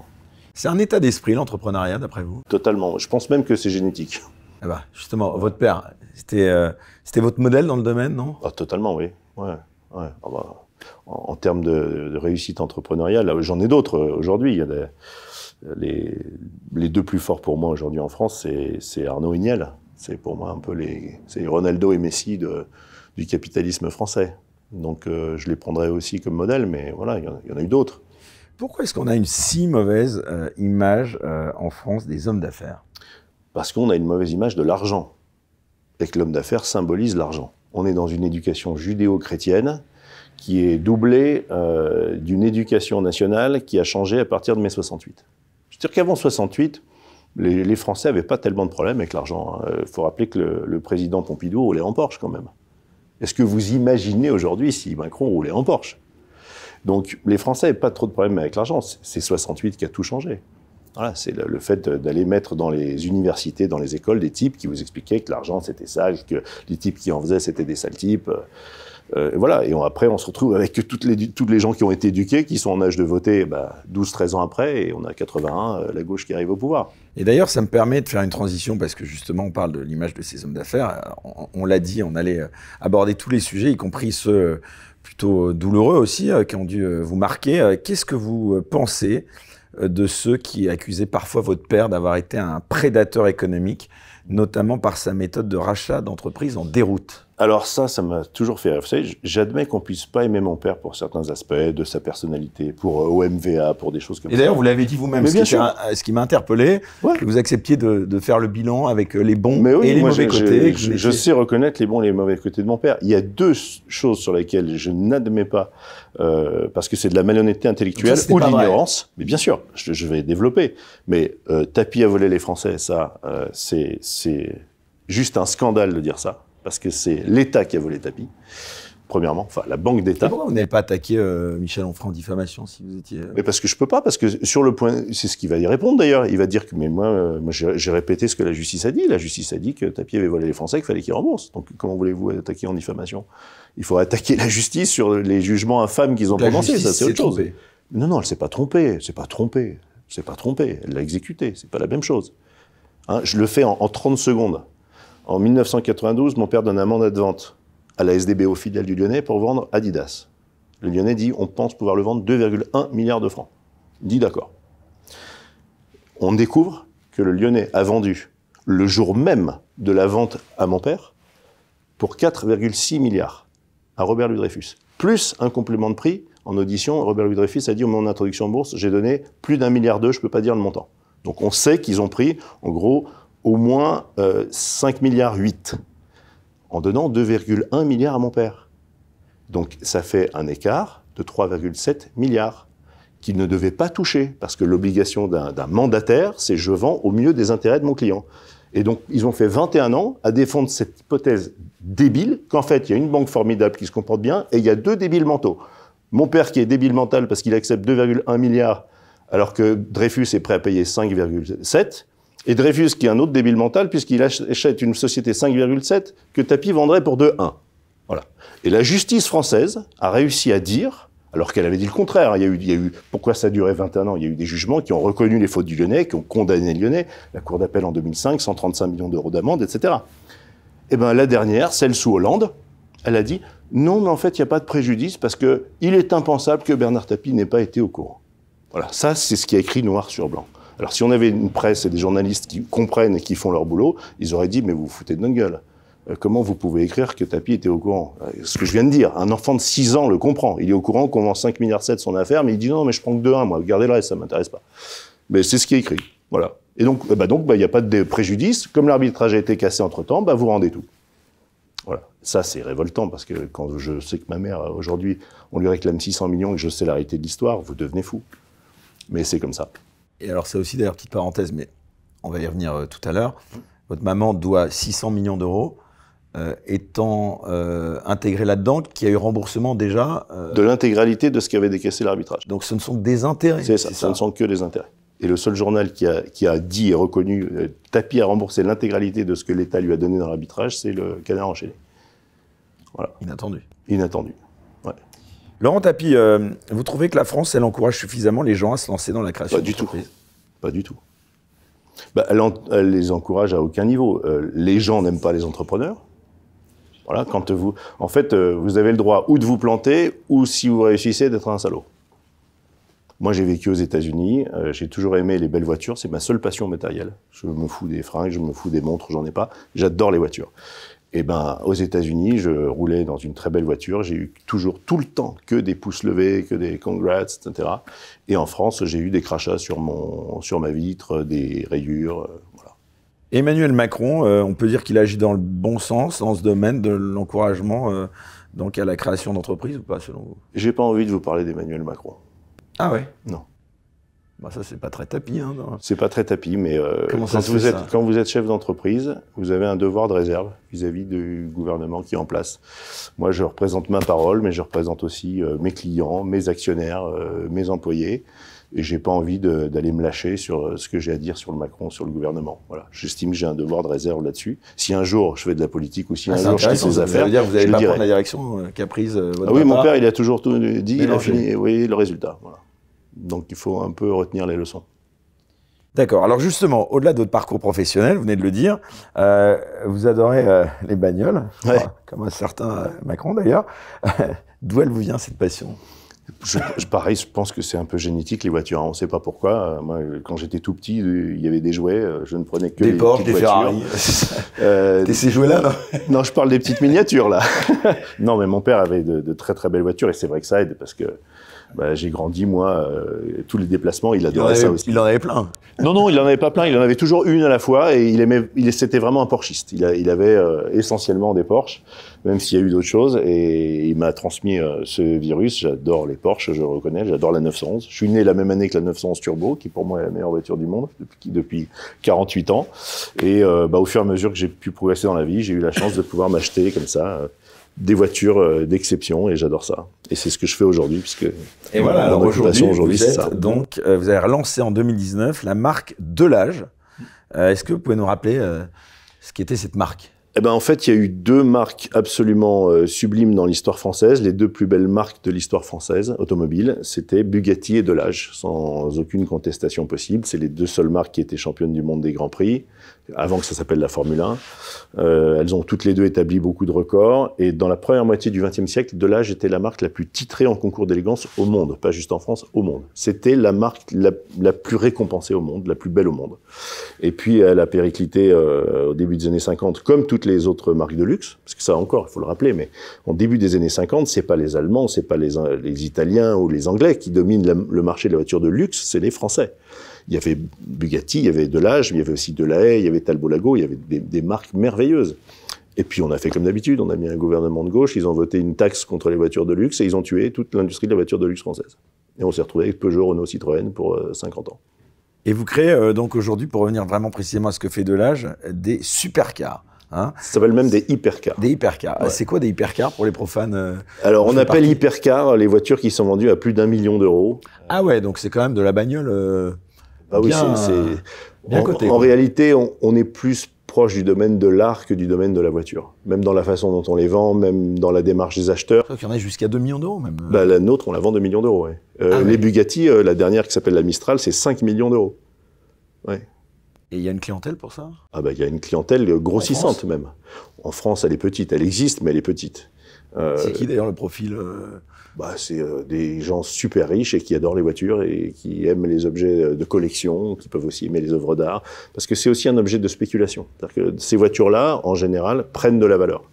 C'est un état d'esprit l'entrepreneuriat, d'après vous Totalement. Je pense même que c'est génétique. Ah bah, justement, votre père, euh, c'était votre modèle dans le domaine, non ah, Totalement, oui. Ouais, ouais. Ah bah, en, termes de, réussite entrepreneuriale. J'en ai d'autres euh, aujourd'hui. les, deux plus forts pour moi aujourd'hui en France, c'est Arnaud Hignel. C'est pour moi un peu les, c'est Ronaldo et Messi du capitalisme français. Donc euh, je les prendrais aussi comme modèle, mais voilà, il y, en, a eu d'autres. Pourquoi est-ce qu'on a une si mauvaise euh, image en France des hommes d'affaires Parce qu'on a une mauvaise image de l'argent et que l'homme d'affaires symbolise l'argent. On est dans une éducation judéo-chrétienne qui est doublé euh, d'une éducation nationale qui a changé à partir de mai 68. C'est-à-dire qu'avant 68, les, Français n'avaient pas tellement de problèmes avec l'argent. Il hein. euh, faut rappeler que le, président Pompidou roulait en Porsche quand même. Est-ce que vous imaginez aujourd'hui si Macron roulait en Porsche Donc les Français n'avaient pas trop de problèmes avec l'argent. C'est 68 qui a tout changé. Voilà, c'est le, fait d'aller mettre dans les universités, dans les écoles, des types qui vous expliquaient que l'argent c'était sale, que les types qui en faisaient c'était des sales types. Euh, et euh, voilà. Et après, on se retrouve avec toutes les, gens qui ont été éduqués, qui sont en âge de voter 12-13 eh ben, ans après, et on a 81, euh, la gauche qui arrive au pouvoir. Et d'ailleurs, ça me permet de faire une transition, parce que justement, on parle de l'image de ces hommes d'affaires. On, on l'a dit, on allait euh, aborder tous les sujets, y compris ceux plutôt douloureux aussi, qui ont dû vous marquer. Qu'est-ce que vous pensez de ceux qui accusaient parfois votre père d'avoir été un prédateur économique, notamment par sa méthode de rachat d'entreprises en déroute alors ça, ça m'a toujours fait rire. Vous savez, j'admets qu'on puisse pas aimer mon père pour certains aspects de sa personnalité, pour euh, OMVA, pour des choses comme ça. Et d'ailleurs, vous l'avez dit vous-même, ce, ce, qui m'a interpellé, que vous acceptiez de, faire le bilan avec euh, les bons et les mauvais côtés. Je, sais reconnaître les bons et les mauvais côtés de mon père. Il y a deux choses sur lesquelles je n'admets pas, euh, parce que c'est de la malhonnêteté intellectuelle ou de l'ignorance. Mais bien sûr, je, vais développer. Mais tapis à voler les Français, ça, c'est juste un scandale de dire ça parce que c'est l'État qui a volé le tapis, premièrement, enfin la banque d'État. Pourquoi vous n'avez pas attaqué euh, Michel Onfray en diffamation si vous étiez... Euh mais parce que je peux pas, parce que sur le point, c'est ce qu'il va y répondre d'ailleurs, il va dire que mais moi, euh, j'ai répété ce que la justice a dit, la justice a dit que Tapie avait volé les Français, qu'il fallait qu'ils remboursent. Donc comment voulez-vous attaquer en diffamation Il faut attaquer la justice sur les jugements infâmes qu'ils ont prononcés, ça c'est autre chose. Non, non, elle s'est pas trompée, c'est pas trompée, c'est pas trompée, elle l'a exécuté, c'est pas la même chose. Hein, je le fais en, en 30 secondes. En 1992, mon père donne un mandat de vente à la SDB au fidèle du Lyonnais pour vendre Adidas. Le Lyonnais dit on pense pouvoir le vendre 2,1 milliards de francs. dit d'accord. On découvre que le Lyonnais a vendu le jour même de la vente à mon père pour 4,6 milliards à Robert Louis Dreyfus. Plus un complément de prix en audition, Robert Louis Dreyfus a dit au mon introduction en bourse, j'ai donné plus d'un milliard d'euros, je ne peux pas dire le montant. Donc on sait qu'ils ont pris en gros au moins 5 euh, milliards 8 en donnant 2,1 milliards à mon père. Donc ça fait un écart de 3,7 milliards qu'il ne devait pas toucher, parce que l'obligation d'un mandataire, c'est je vends au mieux des intérêts de mon client. Et donc, ils ont fait 21 ans à défendre cette hypothèse débile qu'en fait, il y a une banque formidable qui se comporte bien et il y a deux débiles mentaux. Mon père qui est débile mental parce qu'il accepte 2,1 milliards alors que Dreyfus est prêt à payer 5,7 et Dreyfus, qui est un autre débile mental, puisqu'il achète une société 5,7 que Tapi vendrait pour 2,1. Voilà. Et la justice française a réussi à dire, alors qu'elle avait dit le contraire, hein, il y, a eu, il y eu, pourquoi ça a duré 21 ans Il y a eu des jugements qui ont reconnu les fautes du Lyonnais, qui ont condamné Lyonnais, la Cour d'appel en 2005, 135 millions d'euros d'amende, etc. Et eh bien, la dernière, celle sous Hollande, elle a dit non, mais en fait, il n'y a pas de préjudice parce que il est impensable que Bernard Tapie n'ait pas été au courant. Voilà, ça, c'est ce qui est écrit noir sur blanc. Alors si on avait une presse et des journalistes qui comprennent et qui font leur boulot, ils auraient dit mais vous vous foutez de notre gueule. Euh, comment vous pouvez écrire que Tapi était au courant euh, Ce que je viens de dire, un enfant de 6 ans le comprend. Il est au courant qu'on vend 5 milliards de son affaire, mais il dit non, mais je prends que 2-1, moi, regardez-le, ça ne m'intéresse pas. Mais c'est ce qui est écrit. Voilà. Et donc, euh, bah bah, il n'y a pas de préjudice. Comme l'arbitrage a été cassé entre-temps, bah, vous rendez tout. Voilà. Ça, c'est révoltant, parce que quand je sais que ma mère, aujourd'hui, on lui réclame 600 millions et que je sais la réalité de l'histoire, vous devenez fou. Mais c'est comme ça. Et alors, ça aussi, d'ailleurs, petite parenthèse, mais on va y revenir euh, tout à l'heure. Votre maman doit 600 millions d'euros, euh, étant euh, intégré là-dedans, qui a eu remboursement déjà. de l'intégralité de ce qui avait décaissé l'arbitrage. Donc, ce ne sont que des intérêts. C'est ça, ce ne sont que des intérêts. Et le seul journal qui a, dit et reconnu, tapis à rembourser l'intégralité de ce que l'État lui a donné dans l'arbitrage, c'est le Canard enchaîné. Voilà. Inattendu. Inattendu. Laurent Tapie, euh, vous trouvez que la France, elle encourage suffisamment les gens à se lancer dans la création Pas du tout. Pas du tout. Bah, elle, les encourage à aucun niveau. Euh, les gens n'aiment pas les entrepreneurs. Voilà, quand vous, en fait, euh, vous avez le droit ou de vous planter, ou si vous réussissez, d'être un salaud. Moi, j'ai vécu aux États-Unis. j'ai toujours aimé les belles voitures. C'est ma seule passion matérielle. Je me fous des fringues, je me fous des montres, j'en ai pas. J'adore les voitures. Eh ben, aux États-Unis, je roulais dans une très belle voiture. J'ai eu toujours tout le temps que des pouces levés, que des congrats, etc. Et en France, j'ai eu des crachats sur mon, sur ma vitre, des rayures. Euh, Emmanuel Macron, euh, on peut dire qu'il agit dans le bon sens dans ce domaine de l'encouragement euh, donc à la création d'entreprises ou pas selon vous J'ai pas envie de vous parler d'Emmanuel Macron. Ah ouais Non. Bah, ça, c'est pas très tapis. Hein, c'est pas très tapis, mais euh, quand, vous êtes, quand, vous êtes, chef d'entreprise, vous avez un devoir de réserve vis-à-vis du gouvernement qui est en place. Moi, je représente ma parole, mais je représente aussi euh, mes clients, mes actionnaires, euh, mes employés. Et j'ai pas envie d'aller me lâcher sur ce que j'ai à dire sur le Macron, sur le gouvernement. Voilà. J'estime que j'ai un devoir de réserve là-dessus. Si un jour je fais de la politique ou si ah, un jour je fais des affaires, dire, vous allez pas prendre la direction qu'a prise votre ah Oui, mon père, il a toujours tout dit, il a fini, oui, le résultat. Voilà. Donc il faut un peu retenir les leçons. D'accord. Alors justement, au-delà de votre parcours professionnel, vous venez de le dire, euh, vous adorez euh, les bagnoles, comme un certain euh, Macron d'ailleurs. *laughs* D'où elle vous vient cette passion je, je, pareil, je pense que c'est un peu génétique les voitures. On ne sait pas pourquoi. Moi, quand j'étais tout petit, il y avait des jouets. Je ne prenais que des les Porsche, des Ferrari. *laughs* euh, ces jouets-là, non je parle des petites miniatures là. *laughs* non, mais mon père avait de très très belles voitures et c'est vrai que ça aide parce que bah, j'ai grandi, moi, euh, tous les déplacements, il adorait ça aussi. Il en avait plein. Non, non, il n'en avait pas plein. Il en avait toujours une à la fois et il aimait, il, c'était vraiment un porchiste Il, il avait euh, essentiellement des Porsches, même s'il y a eu d'autres choses. Et il m'a transmis euh, ce virus. J'adore les Porsches, je reconnais. J'adore la 911. Je suis né la même année que la 911 Turbo, qui pour moi est la meilleure voiture du monde depuis, depuis 48 ans. Et bah, au fur et à mesure que j'ai pu progresser dans la vie, j'ai eu la chance de pouvoir m'acheter comme ça des voitures euh, d'exception et j'adore ça. Et c'est ce que je fais aujourd'hui puisque et voilà, aujourd'hui, c'est ça. donc euh, vous avez relancé en 2019 la marque Delage. Euh, est-ce que vous pouvez nous rappeler ce qu'était cette marque eh ben en fait, il y a eu deux marques absolument sublimes dans l'histoire française, les deux plus belles marques de l'histoire française automobile, c'était Bugatti et Delage, sans aucune contestation possible. C'est les deux seules marques qui étaient championnes du monde des grands prix avant que ça s'appelle la Formule 1. Euh, elles ont toutes les deux établi beaucoup de records. Et dans la première moitié du XXe siècle, Delage était la marque la plus titrée en concours d'élégance au monde, pas juste en France, au monde. C'était la marque la, plus récompensée au monde, la plus belle au monde. Et puis elle a périclité euh, au début des années 50, comme toutes les autres marques de luxe, parce que ça encore, il faut le rappeler, mais au début des années 50, c'est pas les Allemands, c'est pas les, Italiens ou les Anglais qui dominent le marché de la voiture de luxe, c'est les Français. Il y avait Bugatti, il y avait Delage, il y avait aussi Delahaye, il y avait Talbot-Lago, il y avait des, marques merveilleuses. Et puis on a fait comme d'habitude, on a mis un gouvernement de gauche, ils ont voté une taxe contre les voitures de luxe et ils ont tué toute l'industrie de la voiture de luxe française. Et on s'est retrouvé avec Peugeot, Renault, Citroën pour 50 euh, ans. Et vous créez euh, donc aujourd'hui, pour revenir vraiment précisément à ce que fait Delage, des supercars. Hein ça s'appelle même des hypercars. Des hypercars. C'est quoi des hypercars pour les profanes euh, Alors, on appelle hypercars les voitures qui sont vendues à plus d'un million d'euros. Ah ouais, donc c'est quand même de la bagnole en, réalité, on, est plus proche du domaine de l'art que du domaine de la voiture. Même dans la façon dont on les vend, même dans la démarche des acheteurs. Il y en a jusqu'à 2 millions d'euros même. Bah, la nôtre, on la vend 2 millions d'euros. Ouais. Euh, ah les Bugatti, euh, la dernière qui s'appelle la Mistral, c'est 5 millions d'euros. Et il y a une clientèle pour ça Ah bah il y a une clientèle grossissante même. En France, elle est petite, elle existe, mais elle est petite. Euh, c'est qui d'ailleurs le profil bah, c'est euh, des gens super riches et qui adorent les voitures et qui aiment les objets euh, de collection, qui peuvent aussi aimer les œuvres d'art, parce que c'est aussi un objet de spéculation. cest que ces voitures-là, en général, prennent de la valeur.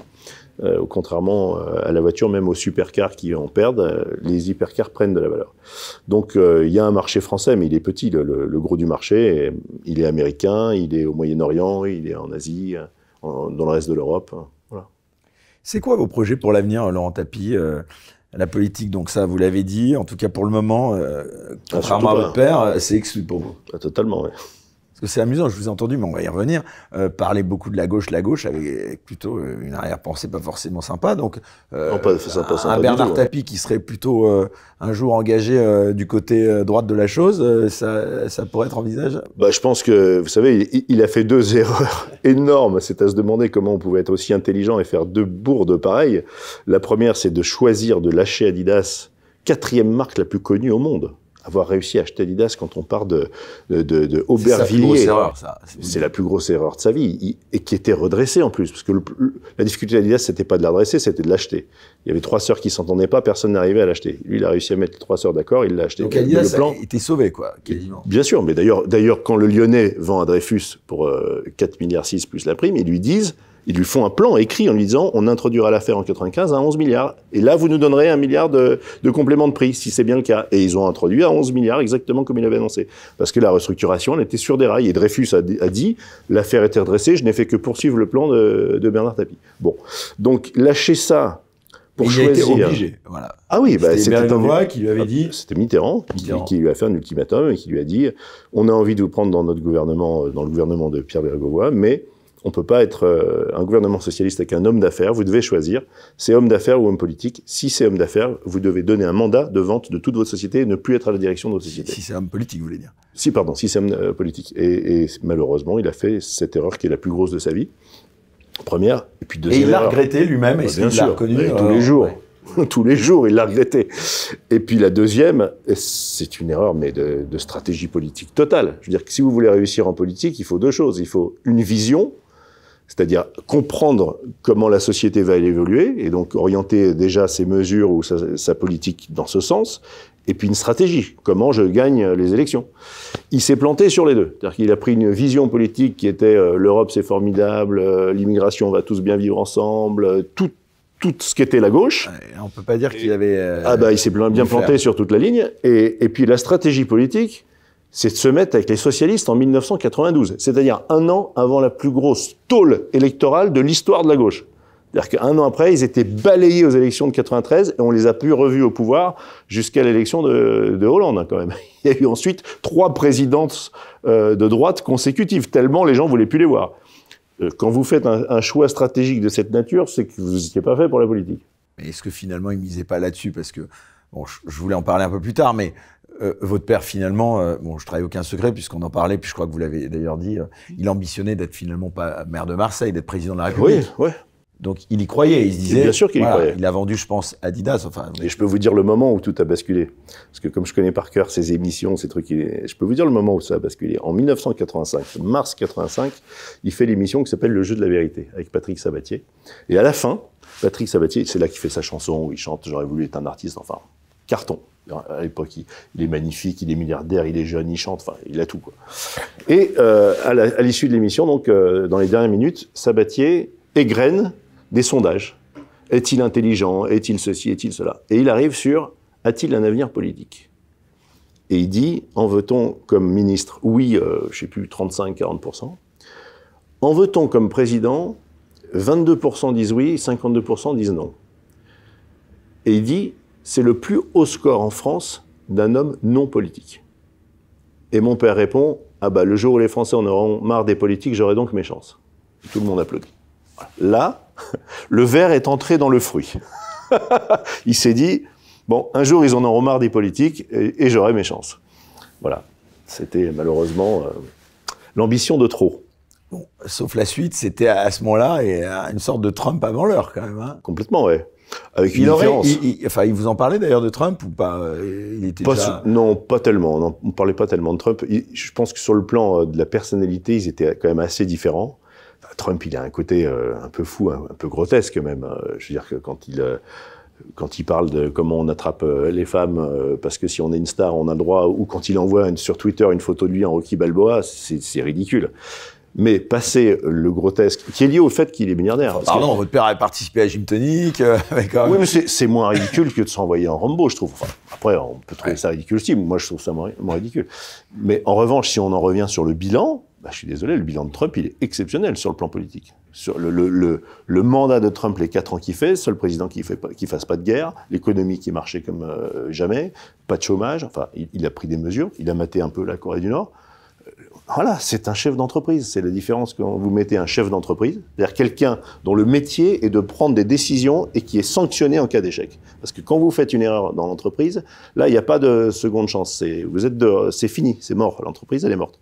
Euh, contrairement à la voiture, même aux supercars qui en perdent, les hypercars prennent de la valeur. Donc il y a un marché français, mais il est petit. Le, gros du marché, il est américain, il est au Moyen-Orient, il est en Asie, dans le reste de l'Europe. C'est quoi vos projets pour l'avenir, Laurent Tapie la politique, donc ça, vous l'avez dit, en tout cas pour le moment, euh, ah, contrairement à votre père, euh, c'est exclu pour vous. Ah, totalement, oui. Parce que c'est amusant, je vous ai entendu, mais on va y revenir, euh, parler beaucoup de la gauche, la gauche, avec euh, plutôt euh, une arrière-pensée pas forcément sympa. Donc, non, pas, un, Bernard Tapie qui serait plutôt un jour engagé du côté droite de la chose, ça, pourrait être envisageable bah, Je pense que, vous savez, il a fait deux *laughs* erreurs énormes. C'est à se demander comment on pouvait être aussi intelligent et faire deux bourdes pareilles. La première, c'est de choisir de lâcher Adidas, quatrième marque la plus connue au monde avoir réussi à acheter Adidas quand on part de, de, Aubervilliers. C'est la plus grosse erreur de sa vie. et qui était redressée en plus. Parce que la difficulté d'Adidas, c'était pas de la redresser, c'était de l'acheter. Il y avait trois sœurs qui s'entendaient pas, personne n'arrivait à l'acheter. Lui, il a réussi à mettre les trois sœurs d'accord, il l'a acheté. Donc Adidas a été sauvé, quoi, quasiment. Bien sûr. Mais d'ailleurs, d'ailleurs, quand le Lyonnais vend à Dreyfus pour 4 euh, milliards 6 plus la prime, ils lui disent, ils lui font un plan écrit en lui disant on introduira l'affaire en 95 à 11 milliards. Et là, vous nous donnerez un milliard de, complément de prix, si c'est bien le cas. Et ils ont introduit à 11 milliards, exactement comme il avait annoncé. Parce que la restructuration, elle était sur des rails. Et Dreyfus a, dit l'affaire était redressée, je n'ai fait que poursuivre le plan de, Bernard Tapie. Bon. Donc, lâchez ça pour il a obligé, Ah oui, bah, c'était qui lui avait dit. C'était Mitterrand, Qui, lui a fait un ultimatum et qui lui a dit on a envie de vous prendre dans notre gouvernement, euh, dans le gouvernement de Pierre Bergovois, mais on ne peut pas être euh, un gouvernement socialiste avec un homme d'affaires. Vous devez choisir, c'est homme d'affaires ou homme politique. Si c'est homme d'affaires, vous devez donner un mandat de vente de toute votre société et ne plus être à la direction de votre société. Si c'est homme politique, vous voulez dire Si, pardon, si c'est homme euh, politique. Et, malheureusement, il a fait cette erreur qui est la plus grosse de sa vie. Première, et puis deuxième. Et il l'a regretté lui-même, et bien l'a reconnu. Euh, tous les jours. *laughs* tous les jours, il l'a regretté. Et puis la deuxième, c'est une erreur, mais de, de, stratégie politique totale. Je veux dire que si vous voulez réussir en politique, il faut deux choses. Il faut une vision c'est-à-dire comprendre comment la société va évoluer, et donc orienter déjà ses mesures ou sa, politique dans ce sens, et puis une stratégie, comment je gagne les élections. Il s'est planté sur les deux, c'est-à-dire qu'il a pris une vision politique qui était euh, l'Europe c'est formidable, euh, l'immigration on va tous bien vivre ensemble, euh, tout, tout ce était la gauche. On ne peut pas dire qu'il avait. ah bah il s'est bien, bien planté sur toute la ligne, et, et puis la stratégie politique c'est de se mettre avec les socialistes en 1992, c'est-à-dire un an avant la plus grosse tôle électorale de l'histoire de la gauche. C'est-à-dire qu'un an après, ils étaient balayés aux élections de 93 et on les a plus revus au pouvoir jusqu'à l'élection de, Hollande quand même. *laughs* Il y a eu ensuite trois présidences euh, de droite consécutives, tellement les gens voulaient plus les voir. Euh, quand vous faites un, choix stratégique de cette nature, c'est que vous n'étiez pas fait pour la politique. Mais est-ce que finalement ils misaient pas là-dessus parce que bon, je voulais en parler un peu plus tard, mais euh, votre père, finalement, je euh, bon, je travaille aucun secret puisqu'on en parlait, puis je crois que vous l'avez d'ailleurs dit, euh, il ambitionnait d'être finalement pas maire de Marseille, d'être président de la République. Oui, oui. Donc il y croyait, il se disait. Bien sûr qu'il y croyait. Il a vendu, je pense, Adidas. Enfin, Et je peux vous dire le moment où tout a basculé. Parce que comme je connais par cœur ces émissions, ces trucs, je peux vous dire le moment où ça a basculé. En 1985, mars 85, il fait l'émission qui s'appelle Le jeu de la vérité avec Patrick Sabatier. Et à la fin, Patrick Sabatier, c'est là qu'il fait sa chanson où il chante J'aurais voulu être un artiste, enfin, carton à l'époque. Il, est magnifique, il est milliardaire, il est jeune, il chante, enfin, il a tout. Quoi. Et euh, à l'issue de l'émission, donc, euh, dans les dernières minutes, Sabatier égrène des sondages. Est-il intelligent Est-il ceci Est-il cela Et il arrive sur a-t-il un avenir politique Et il dit, en veut-on comme ministre Oui, je euh, je sais plus, 35-40%. En veut-on comme président 22% disent oui, 52% disent non. Et il dit, c'est le plus haut score en France d'un homme non politique. Et mon père répond Ah bah, le jour où les Français en auront marre des politiques, j'aurai donc mes chances. tout le monde applaudit. Là, *laughs* le verre est entré dans le fruit. *laughs* Il s'est dit Bon, un jour, ils en auront marre des politiques et, j'aurai mes chances. Voilà. C'était malheureusement euh, l'ambition de trop. Bon, sauf la suite, c'était à, ce moment-là et à une sorte de Trump avant l'heure, quand même. Hein. Complètement, ouais. Avec il enfin, il vous en parlait d'ailleurs de Trump ou pas euh, Il était Non, pas tellement. on ne parlait pas tellement de Trump. je pense que sur le plan euh, de la personnalité, ils étaient quand même assez différents. Bah, Trump, il a un côté euh, un peu fou, hein, un, peu grotesque même. Hein. Je veux dire que quand il quand il parle de comment on attrape les femmes, parce que si on est une star, on a le droit, ou quand il envoie une, sur Twitter une photo de lui en Rocky Balboa, c'est ridicule mais passer le grotesque, qui est lié au fait qu'il est milliardaire. Pardon, votre père a participé à Gym Tonic. Euh, *laughs* oui, mais c'est moins ridicule que de s'envoyer en Rambo, je trouve. Enfin, après, on peut trouver ça ridicule aussi, moi je trouve ça moins, ridicule. Mais en revanche, si on en revient sur le bilan, bah, je suis désolé, le bilan de Trump, il est exceptionnel sur le plan politique. Sur le, mandat de Trump, les quatre ans qu'il fait, seul président qui ne fasse pas de guerre, l'économie qui marchait comme euh, jamais, pas de chômage, enfin, il, a pris des mesures, il a maté un peu la Corée du Nord. Voilà, c'est un chef d'entreprise. C'est la différence quand vous mettez un chef d'entreprise, c'est-à-dire quelqu'un dont le métier est de prendre des décisions et qui est sanctionné en cas d'échec. Parce que quand vous faites une erreur dans l'entreprise, là, il n'y a pas de seconde chance. C'est, vous êtes c'est fini, c'est mort. L'entreprise, elle est morte.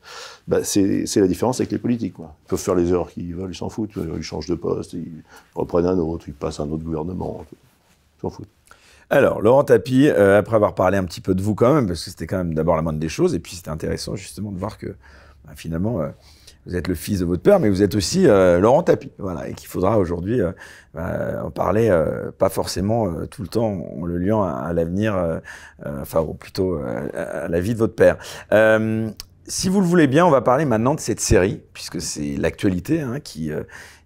Bah, c'est, la différence avec les politiques. Ils peuvent faire les erreurs qu'ils veulent, ils s'en foutent. Ils changent de poste, ils reprennent un autre, ils passent un autre gouvernement. Ils s'en foutent. Alors, Laurent Tapie, euh, après avoir parlé un petit peu de vous quand même, parce que c'était quand même d'abord la moindre des choses, et puis c'était intéressant justement de voir que bah, finalement, euh, vous êtes le fils de votre père, mais vous êtes aussi euh, Laurent Tapie. Voilà, et qu'il faudra aujourd'hui euh, en parler, pas forcément tout le temps en le liant à, l'avenir, enfin, ou plutôt à, la vie de votre père. si vous le voulez bien, on va parler maintenant de cette série, puisque c'est l'actualité hein, qui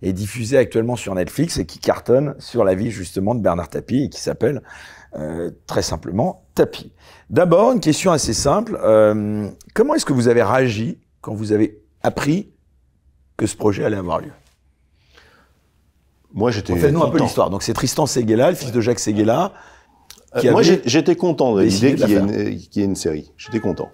est diffusée actuellement sur Netflix et qui cartonne sur la vie justement de Bernard Tapie et qui s'appelle très simplement Tapie. D'abord, une question assez simple. comment est-ce que vous avez réagi quand vous avez appris que ce projet allait avoir lieu Moi, j'étais. Faites-nous un peu l'histoire. Donc, c'est Tristan Seguela, le fils de Jacques Seguela. Euh, moi, j'étais content de l'idée qu'il y, ait une série. J'étais content.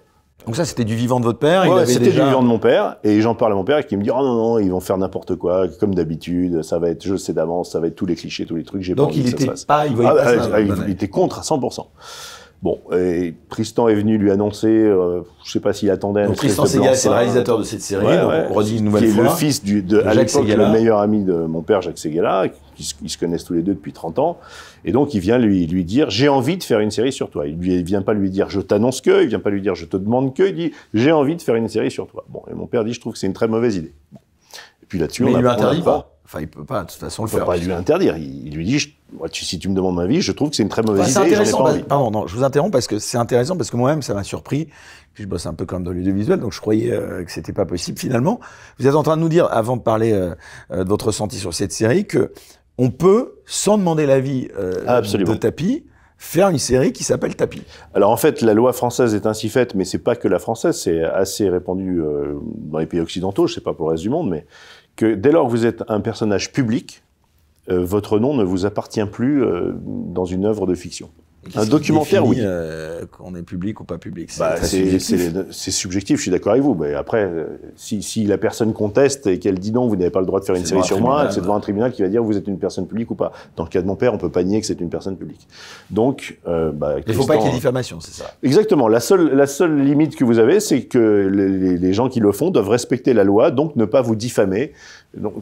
Donc ça, c'était du vivant de votre père ouais, C'était du vivant de mon père, et j'en parle à mon père, qui me dit « Oh non, non, ils vont faire n'importe quoi, comme d'habitude, ça va être, je sais d'avance, ça va être tous les clichés, tous les trucs, j'ai pas envie il que était ça Pas, il, ah, pas il était contre à 100%. Bon, et Tristan est venu lui annoncer, euh, je ne sais pas s'il attendait. Donc, Tristan c'est le réalisateur de cette série, redit une nouvelle qui Est le fils de, de à le meilleur ami de mon père, Jacques Segala, qui, ils se connaissent tous les deux depuis 30 ans. Et donc, il vient lui, dire, j'ai envie de faire une série sur toi. Il ne vient pas lui dire, je t'annonce que, il ne vient pas lui dire, je te demande que, il dit, j'ai envie de faire une série sur toi. Bon, et mon père dit, je trouve que c'est une très mauvaise idée. Et puis là-dessus, on il lui pas. Enfin, il peut pas, de toute façon, le faire. Il peut pas lui interdire. Il, lui dit, si tu me demandes ma vie, je trouve que c'est une très mauvaise idée. Bah, pardon, non, je vous interromps parce que c'est intéressant parce que moi-même, ça m'a surpris. Je bosse un peu comme dans l'audiovisuel, donc je croyais euh, que c'était pas possible finalement. Vous êtes en train de nous dire, avant de parler euh, euh, de votre ressenti sur cette série, que on peut, sans demander l'avis de Tapi, faire une série qui s'appelle Tapi. Alors en fait, la loi française est ainsi faite, mais c'est pas que la française, c'est assez répandu dans les pays occidentaux. Je sais pas pour le reste du monde, mais que dès lors que vous êtes un personnage public, euh, votre nom ne vous appartient plus euh, dans une œuvre de fiction. Un documentaire, définit, oui. Euh, qu'on est public ou pas public. Bah, c'est, subjectif. je suis d'accord avec vous. Mais après, euh, si, la personne conteste et qu'elle dit non, vous n'avez pas le droit de faire une série sur moi, c'est devant un tribunal qui va dire vous êtes une personne publique ou pas. Dans le cas de mon père, on peut pas nier que c'est une personne publique. Donc, euh, bah, il faut pas qu'il y ait diffamation, c'est ça. Exactement. La seule, limite que vous avez, c'est que les gens qui le font doivent respecter la loi, donc ne pas vous diffamer.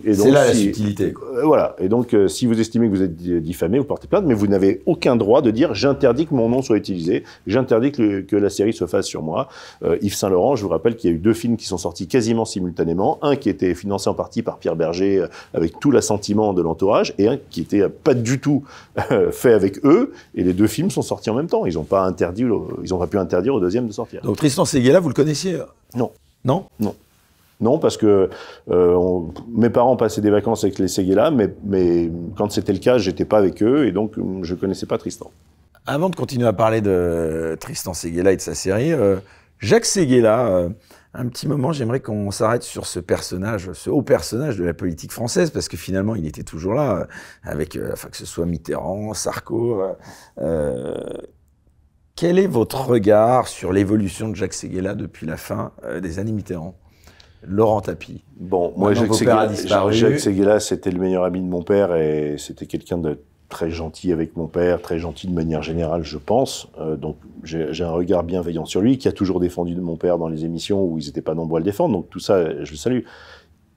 C'est là la subtilité. Euh, voilà. Et donc, euh, si vous estimez que vous êtes diffamé, vous portez plainte, mais vous n'avez aucun droit de dire j'interdis que mon nom soit utilisé, j'interdis que, la série se fasse sur moi. Euh, Yves Saint Laurent, je vous rappelle qu'il y a eu deux films qui sont sortis quasiment simultanément, un qui était financé en partie par Pierre Berger avec tout l'assentiment de l'entourage, et un qui était pas du tout fait avec eux. Et les deux films sont sortis en même temps. Ils n'ont pas pas pu interdire au deuxième de sortir. Donc Tristan Seguela, vous le connaissiez Non. Non. Non. Non, parce que euh, mes parents passaient des vacances avec les Séguéla, mais, quand c'était le cas, j'étais pas avec eux et donc euh, je connaissais pas Tristan. Avant de continuer à parler de Tristan Séguéla et de sa série, euh, Jacques Séguéla, un petit moment, j'aimerais qu'on s'arrête sur ce personnage, ce haut personnage de la politique française, parce que finalement, il était toujours là, avec, enfin, que ce soit Mitterrand, Sarko. quel est votre regard sur l'évolution de Jacques Séguéla depuis la fin des années Mitterrand Laurent Tapie. Bon, moi, Jacques Seguela, c'était le meilleur ami de mon père et c'était quelqu'un de très gentil avec mon père, très gentil de manière générale, je pense. Euh, donc j'ai un regard bienveillant sur lui, qui a toujours défendu de mon père dans les émissions où ils n'étaient pas nombreux à le défendre. Donc tout ça, je le salue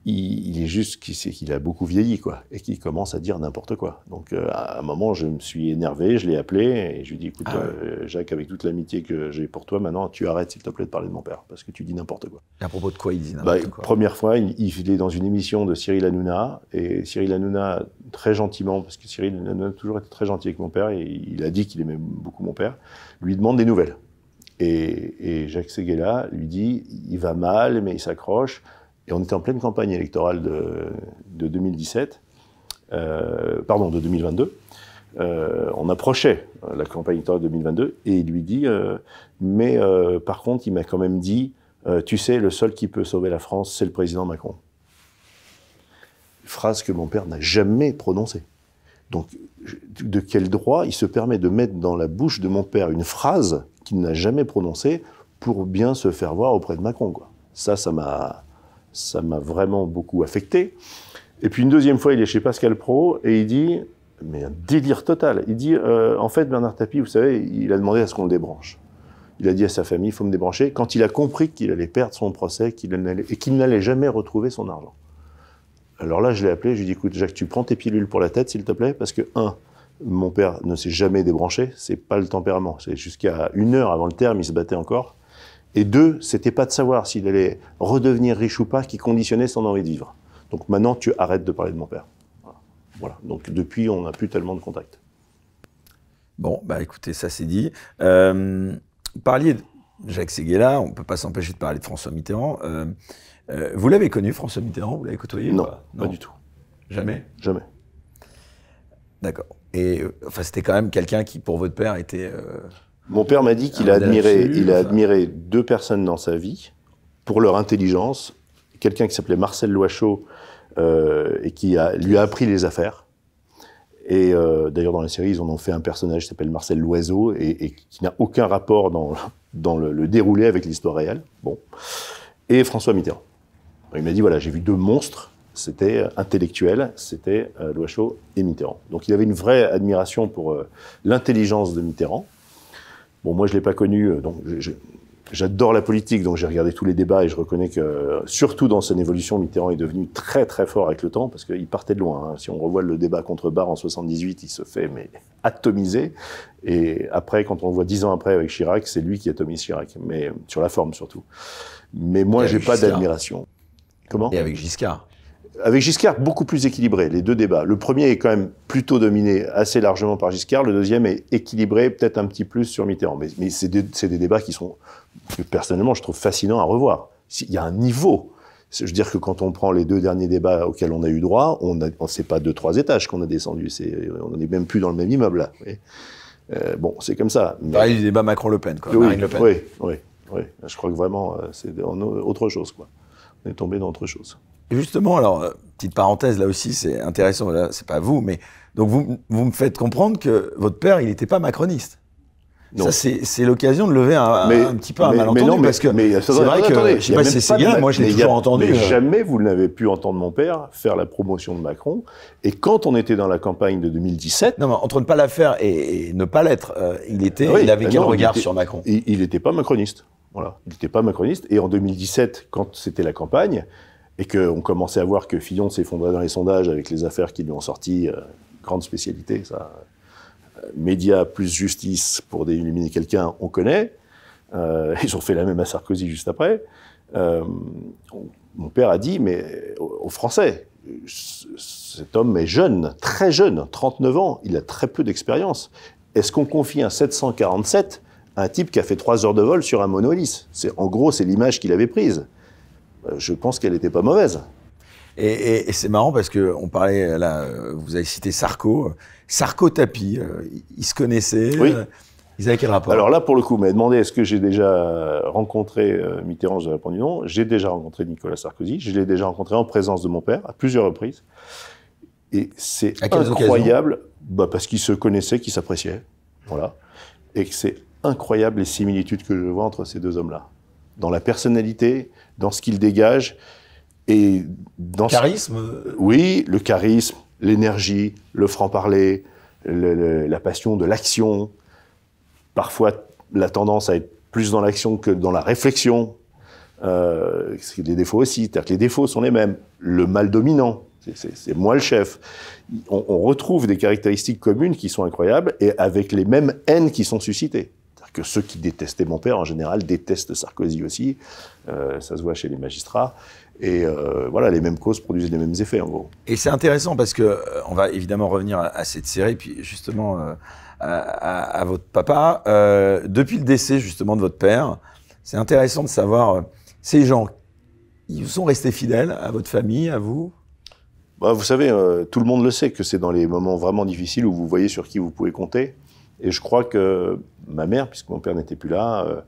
il, est juste qu'il a beaucoup vieilli, quoi, et qu'il commence à dire n'importe quoi. Donc, euh, à un moment, je me suis énervé, je l'ai appelé, et je lui ai dit, écoute, ah euh, Jacques, avec toute l'amitié que j'ai pour toi, maintenant, tu arrêtes, s'il te plaît, de parler de mon père, parce que tu dis n'importe quoi. à propos de quoi il dit bah, n'importe quoi Première fois, il, est dans une émission de Cyril Hanouna, et Cyril Hanouna, très gentiment, parce que Cyril Hanouna a toujours été très gentil avec mon père, et il a dit qu'il aimait beaucoup mon père, lui demande des nouvelles. Et, et Jacques Seguela lui dit, il va mal, mais il s'accroche. Et on était en pleine campagne électorale de, 2017, euh, pardon, de 2022. Euh, on approchait euh, la campagne électorale 2022 et il lui dit Mais par contre, il m'a quand même dit Tu sais, le seul qui peut sauver la France, c'est le président Macron. Phrase que mon père n'a jamais prononcée. Donc, de quel droit il se permet de mettre dans la bouche de mon père une phrase qu'il n'a jamais prononcée pour bien se faire voir auprès de Macron quoi. Ça, ça m'a ça m'a vraiment beaucoup affecté. Et puis une deuxième fois, il est chez Pascal Pro et il dit, mais un délire total. Il dit, euh, en fait, Bernard Tapie, vous savez, il a demandé à ce qu'on le débranche. Il a dit à sa famille, il faut me débrancher, quand il a compris qu'il allait perdre son procès qu'il et qu'il n'allait jamais retrouver son argent. Alors là, je l'ai appelé, je lui ai dit, écoute, Jacques, tu prends tes pilules pour la tête, s'il te plaît, parce que, un, mon père ne s'est jamais débranché, c'est pas le tempérament. C'est jusqu'à une heure avant le terme, il se battait encore. Et deux, c'était pas de savoir s'il allait redevenir riche ou pas qui conditionnait son envie de vivre. Donc maintenant, tu arrêtes de parler de mon père. Voilà. Donc depuis, on n'a plus tellement de contact. Bon, bah écoutez, ça c'est dit. vous euh, parliez de Jacques Séguéla, on ne peut pas s'empêcher de parler de François Mitterrand. Euh, euh, vous l'avez connu, François Mitterrand Vous l'avez côtoyé non, non pas du tout. Jamais Jamais. D'accord. Et enfin, c'était quand même quelqu'un qui, pour votre père, était. Mon père m'a dit qu'il ah, a admiré, il a admiré deux personnes dans sa vie pour leur intelligence. Quelqu'un qui s'appelait Marcel Loiseau euh, et qui lui a appris les affaires. Et euh, d'ailleurs, dans la série, ils en ont fait un personnage qui s'appelle Marcel Loiseau et, qui n'a aucun rapport dans, le, déroulé avec l'histoire réelle. Bon. Et François Mitterrand. Il m'a dit voilà, j'ai vu deux monstres c'était intellectuel, c'était euh, Loiseau et Mitterrand. Donc il avait une vraie admiration pour l'intelligence de Mitterrand, Bon, moi, je ne l'ai pas connu, euh, donc j'adore la politique, donc j'ai regardé tous les débats et je reconnais que, euh, surtout dans son évolution, Mitterrand est devenu très très fort avec le temps, parce qu'il partait de loin. Hein. Si on revoit le débat contre Barre en 78, il se fait mais atomiser. Et après, quand on le voit dix ans après avec Chirac, c'est lui qui atomise Chirac, mais euh, sur la forme surtout. Mais moi, j'ai pas d'admiration. Comment Et avec Giscard avec Giscard, beaucoup plus équilibré, les deux débats. Le premier est quand même plutôt dominé assez largement par Giscard, le deuxième est équilibré peut-être un petit plus sur Mitterrand. Mais, mais c'est des, débats qui sont, personnellement, je trouve fascinants à revoir. Il y a un niveau. Je veux dire que quand on prend les deux derniers débats auxquels on a eu droit, on n'est pas deux, trois étages qu'on a descendu. C'est, on n'est même plus dans le même immeuble, là. Euh, bon, c'est comme ça. Mais... Pareil, les débats Macron-Le Pen, quoi. Oui, Le Pen. Oui, oui, oui. Je crois que vraiment, euh, c'est autre chose, quoi. On est tombé dans autre chose justement, alors, euh, petite parenthèse, là aussi, c'est intéressant, là, c'est pas vous, mais donc vous, vous me faites comprendre que votre père, il n'était pas macroniste. Ça, c'est, l'occasion de lever un, petit peu un malentendu, parce que c'est vrai que, attendez, je sais pas si c'est moi je l'ai toujours entendu. Mais euh. jamais vous n'avez pu entendre mon père faire la promotion de Macron. Et quand on était dans la campagne de 2017... Non, mais entre ne pas la faire et, ne pas l'être, euh, il était, il avait quel regard sur Macron Il n'était pas macroniste. Voilà, il n'était pas macroniste. Et en 2017, quand c'était la campagne, et qu'on commençait à voir que Fillon s'effondrait dans les sondages avec les affaires qui lui ont sorti, euh, grande spécialité, ça. Euh, média plus justice pour déliminer quelqu'un, on connaît. Euh, *laughs* ils ont fait la même à Sarkozy juste après. mon père a dit, mais aux Français, cet homme est jeune, très jeune, 39 ans, il a très peu d'expérience. Est-ce qu'on confie un 747 à un type qui a fait 3 heures de vol sur un monolithe En gros, c'est l'image qu'il avait prise. Euh, je pense qu'elle n'était pas mauvaise. Et, c'est marrant parce que on parlait euh, là, euh, vous avez cité Sarko, Sarko Tapi, ils se connaissaient. Ils avaient quel rapport Alors là, pour le coup, m'a demandé est-ce que j'ai déjà rencontré Mitterrand J'ai répondu non. J'ai déjà rencontré Nicolas Sarkozy. Je l'ai déjà rencontré en présence de mon père à plusieurs reprises. Et c'est incroyable, bah, parce qu'ils se connaissaient, qu'ils s'appréciaient, voilà, et que c'est incroyable les similitudes que je vois entre ces deux hommes-là, dans la personnalité, dans ce qu'il dégage. Et dans charisme Oui, le charisme, l'énergie, le franc-parler, la passion de l'action. Parfois, la tendance à être plus dans l'action que dans la réflexion. Euh, défauts aussi, c'est-à-dire que les défauts sont les mêmes. Le mal dominant, c'est moi le chef. On, on retrouve des caractéristiques communes qui sont incroyables et avec les mêmes haines qui sont suscitées que ceux qui détestaient mon père, en général, détestent Sarkozy aussi. Euh, ça se voit chez les magistrats. Et euh, voilà, les mêmes causes produisent les mêmes effets, en gros. Et c'est intéressant parce que euh, on va évidemment revenir à, cette série, puis justement à, votre papa. depuis le décès justement de votre père, c'est intéressant de savoir ces gens. Ils sont restés fidèles à votre famille, à vous bah, Vous savez, tout le monde le sait que c'est dans les moments vraiment difficiles où vous voyez sur qui vous pouvez compter. Et je crois que ma mère, puisque mon père n'était plus là, euh,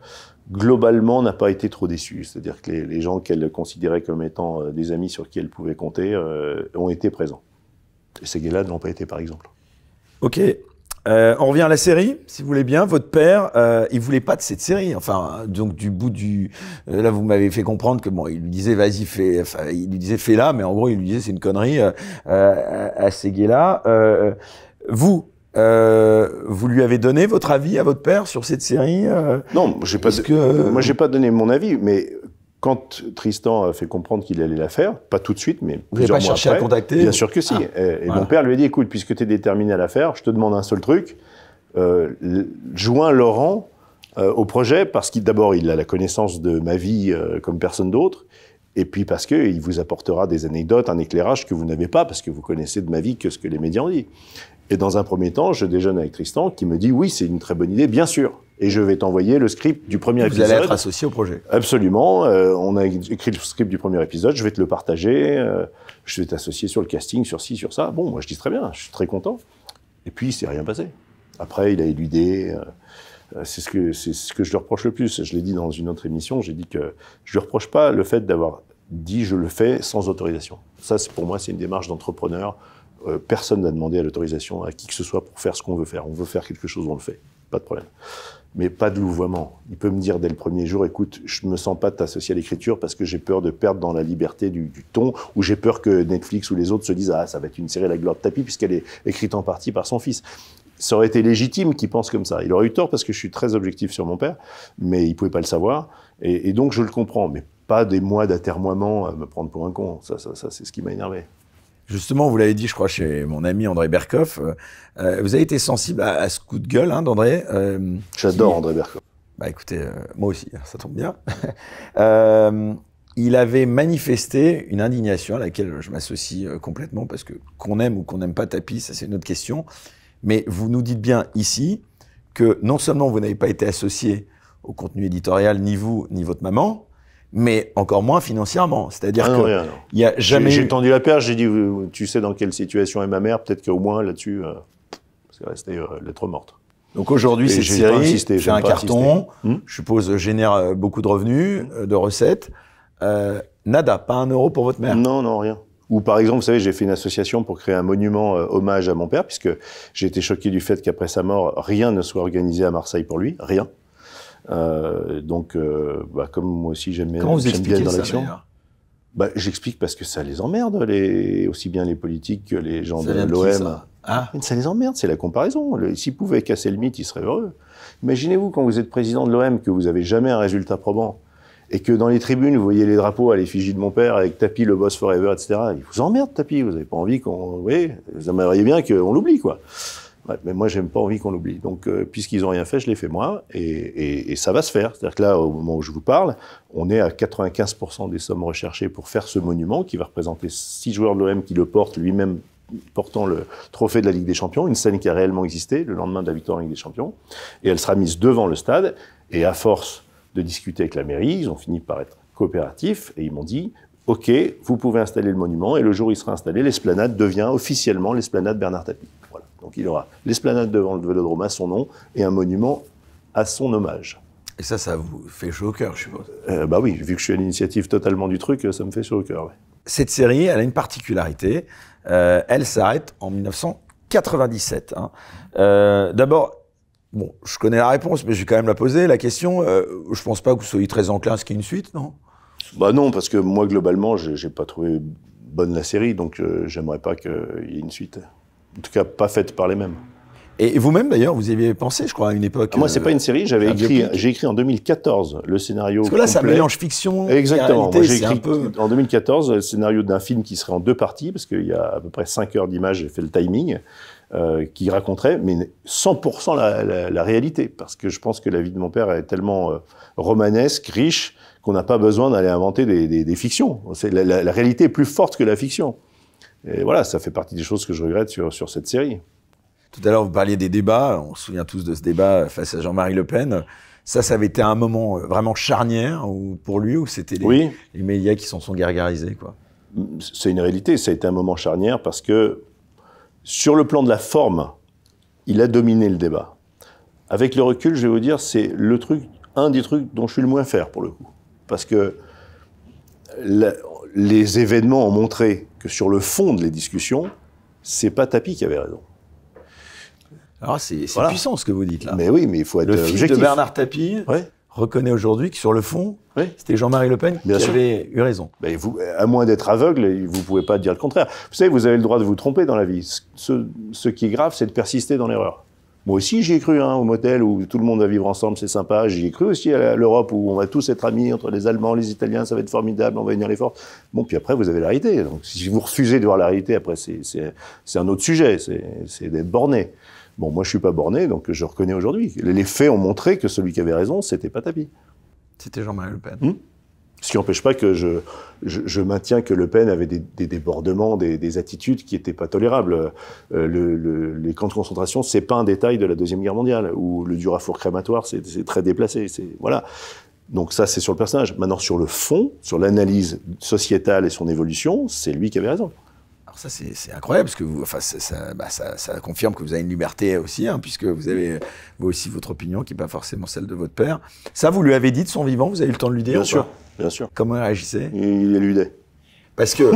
globalement n'a pas été trop déçue. C'est-à-dire que les, gens qu'elle considérait comme étant euh, des amis sur qui elle pouvait compter euh, ont été présents. Et ces gars-là ne l'ont pas été, par exemple. Ok. on revient à la série, si vous voulez bien. Votre père, il il voulait pas de cette série. Enfin, donc du bout du, là vous m'avez fait comprendre que bon, il lui disait vas-y fais, il lui disait fais là, mais en gros il lui disait c'est une connerie à ces gays là. vous, euh, vous lui avez donné votre avis à votre père sur cette série euh, Non, j'ai pas. Que... Euh, moi, j'ai pas donné mon avis, mais quand Tristan a fait comprendre qu'il allait la faire, pas tout de suite, mais vous plusieurs mois après, à contacter Bien sûr que si. Ah. et, mon père lui a dit écoute, puisque tu es déterminé à la faire, je te demande un seul truc. joins Laurent au projet parce qu'il d'abord il a la connaissance de ma vie comme personne d'autre et puis parce que il vous apportera des anecdotes, un éclairage que vous n'avez pas, parce que vous connaissez de ma vie que ce que les médias ont dit. Et dans un premier temps, je déjeune avec Tristan qui me dit oui, c'est une très bonne idée, bien sûr. Et je vais t'envoyer le script du premier épisode. Vous allez être associé au projet. Absolument. Euh, on a écrit le script du premier épisode. Je vais te le partager. Euh, je vais t'associer sur le casting, sur ci, sur ça. Bon, moi je dis très bien. Je suis très content. Et puis il s'est rien passé. Après, il a éludé. Euh, c'est ce que c'est ce que je lui reproche le plus. Je l'ai dit dans une autre émission. J'ai dit que je lui reproche pas le fait d'avoir dit je le fais sans autorisation. Ça, pour moi, c'est une démarche d'entrepreneur euh, personne n'a demandé à l'autorisation à qui que ce soit pour faire ce qu'on veut faire. On veut faire quelque chose, on le fait. Pas de problème. Mais pas de louvoiement. Il peut me dire dès le premier jour, écoute, je me sens pas t'associer à l'écriture parce que j'ai peur de perdre dans la liberté du, ton, ou j'ai peur que Netflix ou les autres se disent, ah, ça va être une série la gloire tapis puisqu'elle est écrite en partie par son fils ça aurait été légitime qu'il pense comme ça. Il aurait eu tort parce que je suis très objectif sur mon père, mais il pouvait pas le savoir. Et, donc je le comprends, mais pas des mois d'atermoiement à me prendre pour un con. ça c'est ce qui m'a énervé. Justement, vous l'avez dit, je crois, chez mon ami André Berkoff, euh, euh, vous avez été sensible à, ce coup de gueule hein, d'André. Euh, J'adore André Berkoff. Bah écoutez, moi aussi, hein, ça tombe bien. *laughs* il avait manifesté une indignation à laquelle je m'associe complètement, parce que qu'on aime ou qu'on n'aime pas tapis ça c'est une autre question. Mais vous nous dites bien ici que non seulement vous n'avez pas été associé au contenu éditorial, ni vous, ni votre maman, mais encore moins financièrement. C'est-à-dire ah que il y a jamais. J'ai tendu la perche, j'ai dit, tu sais dans quelle situation est ma mère, peut-être qu'au moins là-dessus, euh, c'est resté euh, lettre morte. Donc aujourd'hui, c'est série, j'ai un carton, hmm je suppose, euh, génère euh, beaucoup de revenus, de recettes. nada, pas un euro pour votre mère. Non, non, rien. Ou par exemple, vous savez, j'ai fait une association pour créer un monument hommage à mon père, puisque j'ai été choqué du fait qu'après sa mort, rien ne soit organisé à Marseille pour lui, rien. Euh, donc, euh, bah, comme moi aussi, j'aime bien dans l'action. Bah, J'explique parce que ça les emmerde, les, aussi bien les politiques que les gens de l'OM. Ah. Ça les emmerde, c'est la comparaison. S'ils pouvaient casser le mythe, ils seraient heureux. Imaginez-vous quand vous êtes président de l'OM que vous n'avez jamais un résultat probant et que dans les tribunes, vous voyez les drapeaux à l'effigie de mon père avec Tapi, le boss forever, etc. Il vous emmerde, Tapi, vous n'avez pas envie qu'on. Vous vous aimeriez bien qu'on l'oublie, quoi mais moi, j'aime pas envie qu'on l'oublie. Donc, euh, puisqu'ils n'ont rien fait, je l'ai fait moi, et, et, ça va se faire. C'est-à-dire que là, au moment où je vous parle, on est à 95% des sommes recherchées pour faire ce monument qui va représenter six joueurs de l'OM qui le portent lui-même portant le trophée de la Ligue des Champions, une scène qui a réellement existé le lendemain de la victoire en Ligue des Champions, et elle sera mise devant le stade, et à force de discuter avec la mairie, ils ont fini par être coopératifs, et ils m'ont dit, OK, vous pouvez installer le monument, et le jour où il sera installé, l'esplanade devient officiellement l'esplanade Bernard Tapie. Donc il aura l'esplanade devant le vélodrome à son nom et un monument à son hommage. Et ça, ça vous fait chaud au cœur, je suppose euh, Bah oui, vu que je suis à l'initiative totalement du truc, ça me fait chaud au cœur. Cette série, elle a une particularité. Euh, elle s'arrête en 1997. Hein. Euh, d'abord, bon, je connais la réponse, mais je vais quand même la poser. La question, euh, je pense pas que vous soyez très enclin à ce qu'il y ait une suite, non Bah non, parce que moi, globalement, j'ai pas trouvé bonne la série, donc j'aimerais pas qu'il y ait une suite en tout cas pas faite par les mêmes. Et vous-même, d'ailleurs, vous y aviez pensé, je crois, à une époque. Ah, moi, c'est n'est pas euh, une série. J'avais écrit, j'ai écrit en 2014 le scénario. Parce que là, ça mélange fiction. Et réalité, moi, j'ai écrit peu... en 2014 le scénario d'un film qui serait en deux parties, parce qu'il y a à peu près 5 heures d'image, j'ai fait le timing, euh, qui raconterait, mais 100% la, réalité, parce que je pense que la vie de mon père est tellement euh, romanesque, riche, qu'on n'a pas besoin d'aller inventer des, fictions. C'est, la, la réalité est plus forte que la fiction. Et voilà, ça fait partie des choses que je regrette sur, cette série. Tout à l'heure, vous parliez des débats. On se souvient tous de ce débat face à Jean-Marie Le Pen. Ça, ça avait été un moment euh, vraiment charnière pour lui, ou c'était les, médias qui s'en sont gargarisés, quoi. C'est une réalité. Ça a été un moment charnière parce que, sur le plan de la forme, il a dominé le débat. Avec le recul, je vais vous dire, c'est le truc, un des trucs dont je suis le moins fier pour le coup, parce que les événements ont montré que sur le fond de les discussions, c'est pas Tapi qui avait raison. Alors c'est puissant ce que vous dites là. Mais oui, mais il faut être le fils de Bernard Tapie reconnaît aujourd'hui que sur le fond, c'était Jean-Marie Le Pen qui avait eu raison. vous, à moins d'être aveugle, vous pouvez pas dire le contraire. Vous savez, vous avez le droit de vous tromper dans la vie. ce qui est grave, c'est de persister dans l'erreur. Moi aussi, j'y ai cru, hein, au motel où tout le monde va vivre ensemble, c'est sympa. J'y ai cru aussi à l'Europe où on va tous être amis entre les Allemands, les Italiens, ça va être formidable, on va venir les forces. Bon, puis après, vous avez la réalité. Donc, si vous refusez de voir la réalité, après, c'est un autre sujet, c'est d'être borné. Bon, moi, je suis pas borné, donc je reconnais aujourd'hui. Les faits ont montré que celui qui avait raison, c'était pas Tapi. C'était Jean-Marie Le Pen. Hmm ce qui n'empêche pas que je, je, maintiens que Le Pen avait des, débordements, des, des, attitudes qui n'étaient pas tolérables. Euh, les camps de concentration, c'est pas un détail de la Deuxième Guerre mondiale, où le durafour crématoire, c'est très déplacé. Voilà. Donc ça, c'est sur le personnage. Maintenant, sur le fond, sur l'analyse sociétale et son évolution, c'est lui qui avait raison ça c'est incroyable parce que vous, enfin, bah, ça, confirme que vous avez une liberté aussi, hein, puisque vous avez vous aussi votre opinion qui n'est pas forcément celle de votre père. Ça, vous lui avez dit de son vivant, vous avez eu le temps de lui dire Bien sûr, bien sûr. Comment il réagissait Il, il éludait. Parce que *laughs*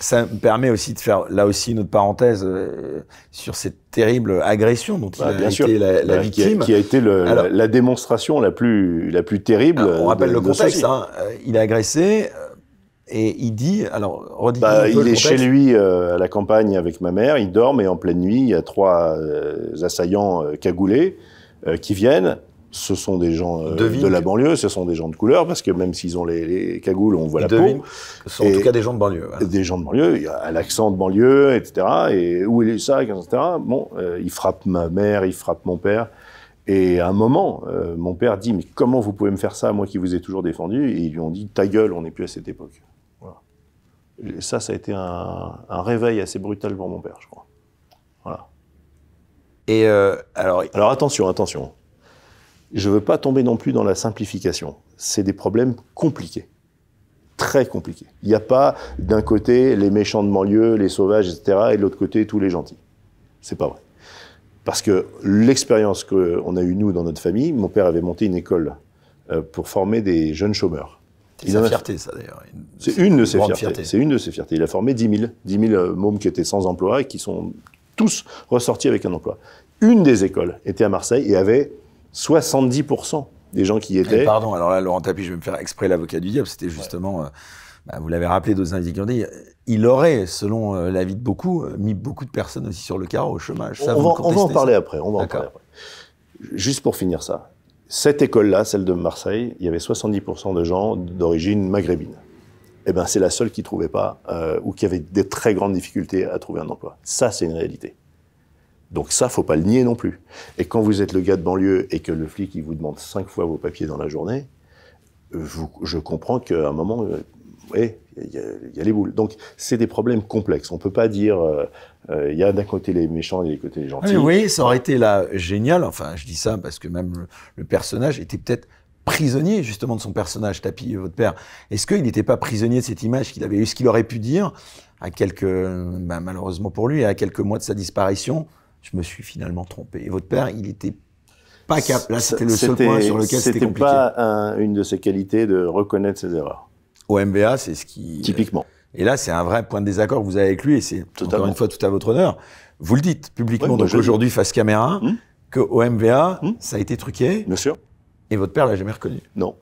ça me permet aussi de faire là aussi une autre parenthèse euh, sur cette terrible agression dont il bah, a bien été sûr. la, bah, victime. Qui a, été la, démonstration la plus, la plus terrible. On rappelle le contexte. Hein. Euh, il a agressé et il dit, alors, bah, Il est chez lui euh, à la campagne avec ma mère, il dort, mais en pleine nuit, il y a trois euh, assaillants euh, cagoulés qui viennent. Ce sont des gens de la banlieue, ce sont des gens de couleur, parce que même s'ils ont les, cagoules, on voit la peau. Ce sont en tout cas des gens de banlieue. Des gens de banlieue, il y a l'accent de banlieue, etc. Et où il est ça, etc. Bon, il frappe ma mère, il frappe mon père. Et à un moment, mon père dit, mais comment vous pouvez me faire ça, moi qui vous ai toujours défendu Et ils lui ont dit, ta gueule, on n'est plus à cette époque ça, ça a été un, réveil assez brutal pour mon père, je crois. Voilà. Et euh, alors... attention, attention. Je ne veux pas tomber non plus dans la simplification. C'est des problèmes compliqués très compliqués. Il n'y a pas d'un côté les méchants de banlieue, les sauvages, etc., et de l'autre côté tous les gentils. C'est pas vrai. Parce que l'expérience qu'on a eue, nous, dans notre famille, mon père avait monté une école euh, pour former des jeunes chômeurs. C'est fierté, ça d'ailleurs. C'est une de ses fiertés. C'est une de Il a formé 10 000, euh, mômes qui étaient sans emploi et qui sont tous ressortis avec un emploi. Une des écoles était à Marseille et avait 70 des gens qui y eh, étaient. pardon, alors là, Laurent Tapie, je vais me faire exprès l'avocat du diable. C'était justement, euh, bah, vous l'avez rappelé, d'autres ont dit, il aurait, selon euh, l'avis de beaucoup, mis beaucoup de personnes aussi sur le carreau, au chômage. on, en parler après. On va en parler après. Juste pour finir ça, cette école-là, celle de Marseille, il y avait 70% de gens d'origine maghrébine. Eh ben, c'est la seule qui trouvait pas euh, ou qui avait des très grandes difficultés à trouver un emploi. Ça, c'est une réalité. Donc ça, faut pas le nier non plus. Et quand vous êtes le gars de banlieue et que le flic il vous demande cinq fois vos papiers dans la journée, euh, je comprends qu'à un moment, euh, et eh, il y, a les boules. Donc, c'est des problèmes complexes. On ne peut pas dire, il euh, euh, y a d'un côté les méchants et d'un côté les gentils. oui, ça aurait été là génial. Enfin, je dis ça parce que même le, personnage était peut-être prisonnier justement de son personnage, Tapis, votre père. Est-ce qu'il n'était pas prisonnier de cette image qu'il avait eu, ce qu'il aurait pu dire à quelques, bah, malheureusement pour lui, à quelques mois de sa disparition, je me suis finalement trompé. Et votre père, il n'était pas capable. Là, c'était le seul point sur lequel c'était compliqué. C'était pas une de ses qualités de reconnaître ses erreurs omva, c'est ce qui... Typiquement. Euh, et là, c'est un vrai point de désaccord que vous avez avec lui, et c'est encore une fois tout à votre honneur. Vous le dites publiquement, donc aujourd'hui, face caméra, hmm que hmm ça a été truqué. Bien sûr. Et votre père l'a jamais reconnu. Non.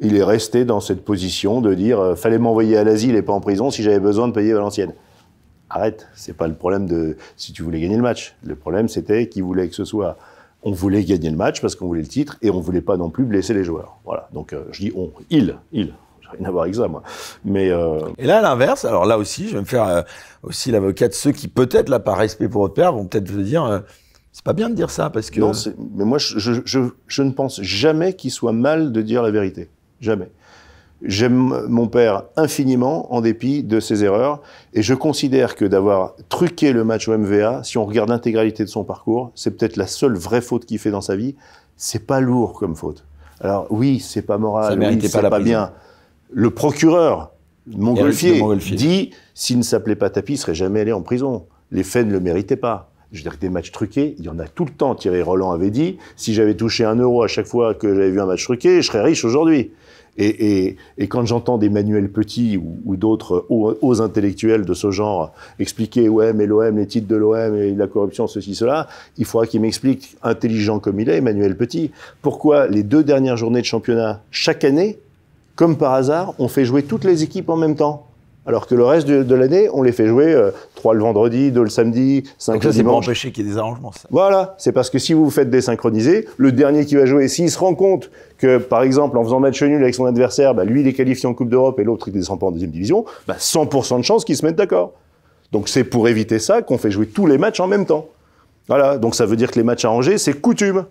Il est resté dans cette position de dire euh, fallait m'envoyer à l'asile et pas en prison si j'avais besoin de payer Valenciennes. Arrête, c'est pas le problème de si tu voulais gagner le match. Le problème, c'était qui voulait que ce soit. On voulait gagner le match parce qu'on voulait le titre et on voulait pas non plus blesser les joueurs. Voilà. Donc euh, je dis on, il, il, rien à voir avec ça, moi. Mais euh, Et là, à l'inverse, alors là aussi, je vais me faire euh, aussi l'avocat de ceux qui, peut-être, là, par respect pour votre père, vont peut-être vous dire, euh, c'est pas bien de dire ça, parce que... Non, mais moi, je, ne pense jamais qu'il soit mal de dire la vérité. Jamais. J'aime mon père infiniment, en dépit de ses erreurs, et je considère que d'avoir truqué le match au MVA, si on regarde l'intégralité de son parcours, c'est peut-être la seule vraie faute qu'il fait dans sa vie, c'est pas lourd comme faute. Alors oui, c'est pas moral, oui, c'est pas bien, le procureur montgolfier, dit s'il ne s'appelait pas tapis il serait jamais allé en prison. Les faits ne le méritaient pas. Je veux dire que des matchs truqués, il y en a tout le temps. Thierry Roland avait dit si j'avais touché un euro à chaque fois que j'avais vu un match truqué, je serais riche aujourd'hui. Et, quand j'entends des Petit ou, d'autres hauts intellectuels de ce genre expliquer ouais mais l'OM les titres de l'OM et la corruption ceci cela, il faudra qu'il m'explique intelligent comme il est Emmanuel Petit pourquoi les deux dernières journées de championnat chaque année comme par hasard, on fait jouer toutes les équipes en même temps. Alors que le reste de, l'année, on les fait jouer euh, trois 3 le vendredi, 2 le samedi, 5 Donc ça, c'est pour empêcher qu'il y ait des arrangements. Voilà, c'est parce que si vous vous faites désynchroniser, le dernier qui va jouer, s'il se rend compte que, par exemple, en faisant match nul avec son adversaire, bah, lui, il est qualifié en Coupe d'Europe et l'autre, il descend pas en deuxième division, 100% bah, de chance qu'ils se mettent d'accord. Donc c'est pour éviter ça qu'on fait jouer tous les matchs en même temps. Voilà, donc ça veut dire que les matchs arrangés, c'est coutume.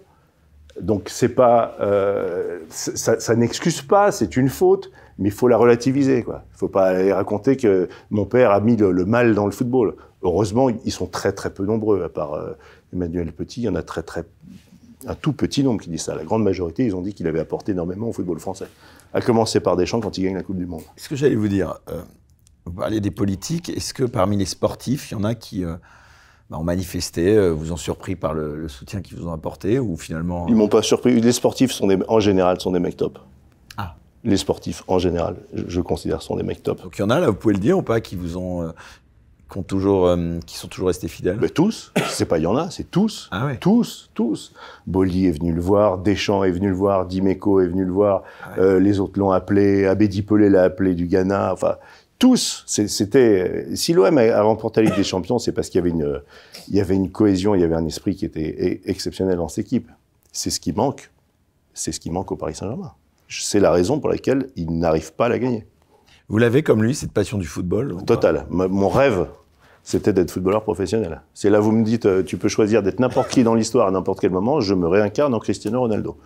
Donc c'est pas, euh, ça, n'excuse pas, c'est une faute, mais il faut la relativiser. Il ne faut pas aller raconter que mon père a mis le, mal dans le football. Heureusement, ils sont très très peu nombreux, à part euh, Emmanuel Petit, il y en a très très un tout petit nombre qui dit ça. La grande majorité, ils ont dit qu'il avait apporté énormément au football français, à commencer par Deschamps quand il gagne la Coupe du Monde. Ce que j'allais vous dire, euh, vous parlez des politiques, est-ce que parmi les sportifs, il y en a qui euh, on bah, ont manifesté, euh, vous ont surpris par le, soutien qu'ils vous ont apporté ou finalement Ils euh, m'ont pas surpris. Les sportifs sont en général sont des mecs top. Ah. Les sportifs en général, je, considère sont des mecs top. Donc il y en a là, vous pouvez le dire ou pas, qui vous ont euh, toujours, qui sont toujours restés fidèles Mais Tous. C'est pas il y en a, c'est tous. Ah tous, tous. Bolli est venu le voir, Deschamps est venu le voir, Dimeco est venu le voir, ah les autres l'ont appelé, Abedi Pelé l'a appelé du Ghana. Enfin, tous, c'était euh, si l'OM a remporté la Ligue des Champions, c'est parce qu'il y avait une, euh, il y avait une cohésion, il y avait un esprit qui était e, exceptionnel dans cette équipe. C'est ce qui manque, c'est ce qui manque au Paris Saint-Germain. C'est la raison pour laquelle il n'arrive pas à la gagner. Vous l'avez comme lui cette passion du football Total. Mon rêve, c'était d'être footballeur professionnel. C'est là vous me dites, euh, tu peux choisir d'être n'importe qui dans l'histoire à n'importe quel moment. Je me réincarne en Cristiano Ronaldo.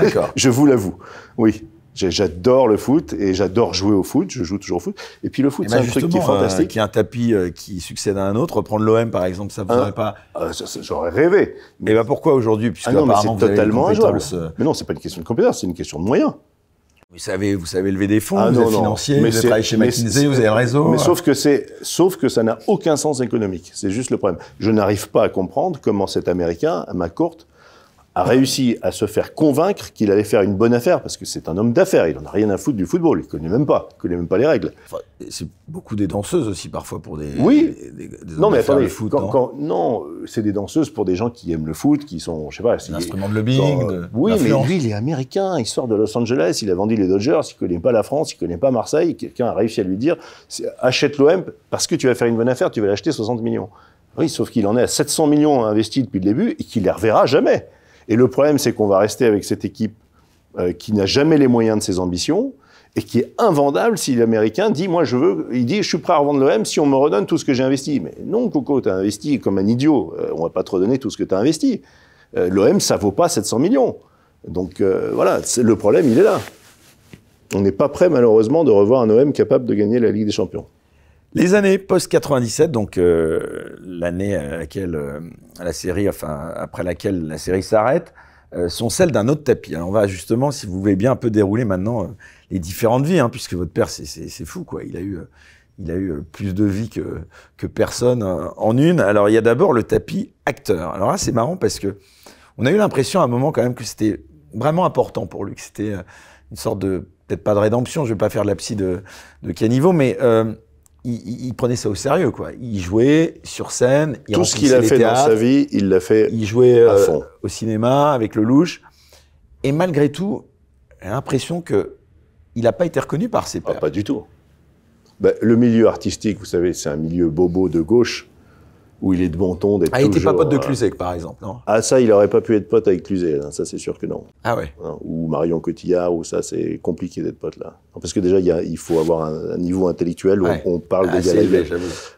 D'accord. *laughs* je vous l'avoue. Oui. J'adore le foot et j'adore jouer au foot. Je joue toujours au foot. Et puis le foot, c'est un bah, truc qui est euh, fantastique. y a un tapis euh, qui succède à un autre. Prendre l'OM, par exemple, ça vous aurait pas. Ah, j'aurais rêvé. Mais bah, pourquoi aujourd'hui Puisque ah non, totalement injouable. Euh, mais non, c'est pas une question de compétence, c'est une question de moyens. Vous savez, vous savez lever des fonds, ah vous êtes vous chez McKinsey, vous avez un réseau. Mais sauf que c'est, sauf que ça n'a aucun sens économique. C'est juste le problème. Je n'arrive pas à comprendre comment cet Américain, à ma courte, a réussi à se faire convaincre qu'il allait faire une bonne affaire, parce que c'est un homme d'affaires, il n'en a rien à foutre du football, il ne connaît même pas, connaît même pas les règles. c'est beaucoup des danseuses aussi parfois pour des... Oui Non mais attendez, hein. non, c'est des danseuses pour des gens qui aiment le foot, qui sont, je sais pas... L'instrument de lobbying, de, Oui, mais lui il est américain, il sort de Los Angeles, il a vendu les Dodgers, il ne connaît pas la France, il ne connaît pas Marseille, quelqu'un a réussi à lui dire, achète l'OM parce que tu vas faire une bonne affaire, tu vas l'acheter 60 millions. Oui, sauf qu'il en est à 700 millions investis depuis le début et qu'il les reverra jamais. Et le problème, c'est qu'on va rester avec cette équipe euh, qui n'a jamais les moyens de ses ambitions et qui est invendable si l'Américain dit moi je veux, il dit je suis prêt à revendre l'OM si on me redonne tout ce que j'ai investi. Mais non, Coco, tu as investi comme un idiot, On euh, on va pas te redonner tout ce que tu as investi. Euh, L'OM, ça vaut pas 700 millions. Donc voilà, le problème, il est là. On n'est pas prêt malheureusement de revoir un OM capable de gagner la Ligue des Champions. Les années post-97, donc euh, l'année à laquelle euh, la série, enfin après laquelle la série s'arrête, euh, sont celles d'un autre tapis. on va justement, si vous voulez bien, un peu dérouler maintenant les différentes vies, hein, puisque votre père, c'est fou, quoi. Il a eu, il a eu plus de vies que, que personne en une. Alors il y a d'abord le tapis acteur. Alors là, c'est marrant parce que on a eu l'impression à un moment quand même que c'était vraiment important pour lui, que c'était une sorte de, peut-être pas de rédemption, je vais pas faire de la psy de, de Caniveau, mais il, prenait ça au sérieux, quoi. Il jouait sur scène. Il Tout ce qu'il a fait dans sa vie, il l'a fait. Il jouait euh, au cinéma avec le louche. Et malgré tout, j'ai l'impression que il n'a pas été reconnu par ses ah, pairs. pas du tout. Bah, le milieu artistique, vous savez, c'est un milieu bobo de gauche où il est de bon ton d'être Ah, il n'était pas pote de euh, Cluzet, par exemple, non Ah, ça, il n'aurait pas pu être pote avec Cluzet, hein, ça c'est sûr que non. Ah ouais hein, Ou Marion Cotillard, ou ça, c'est compliqué d'être pote là. Parce que déjà, il faut avoir un, niveau intellectuel où on, parle ah, de élevé,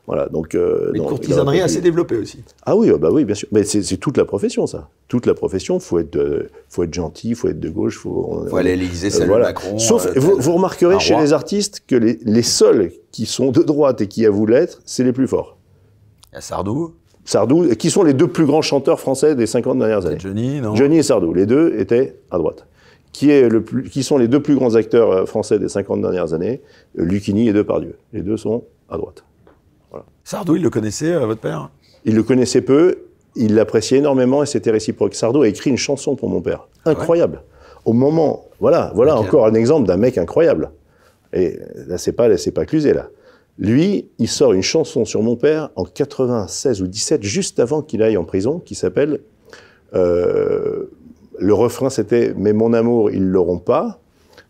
Voilà, donc... une euh, assez développée aussi. Ah oui, oh, bah oui, bien sûr. Mais c'est toute la profession, ça. Toute la profession, faut être, euh, faut être gentil, faut être de gauche, faut... faut aller à l'Élysée, Macron... Sauf, vous, remarquerez chez les artistes que les, les seuls qui sont de droite et qui avouent l'être, c'est les plus forts. Il y a Sardou. Sardou, qui sont les deux plus grands chanteurs français des 50 dernières années. Johnny, non Johnny et Sardou, les deux étaient à droite. Qui, est le plus, qui sont les deux plus grands acteurs euh, français des 50 dernières années euh, Lucini et Depardieu. Les deux sont à droite. Sardou, il le connaissait, euh, votre père Il le connaissait peu, il l'appréciait énormément et c'était réciproque. Sardou a écrit une chanson pour mon père. Ah incroyable. Au moment, voilà, voilà encore un exemple d'un mec incroyable. Et là, c'est pas, c'est pas Cluzet, là. Lui, il sort une chanson sur mon père en 96 ou 17, juste avant qu'il aille en prison, qui s'appelle. Euh, le refrain, c'était Mais mon amour, ils l'auront pas.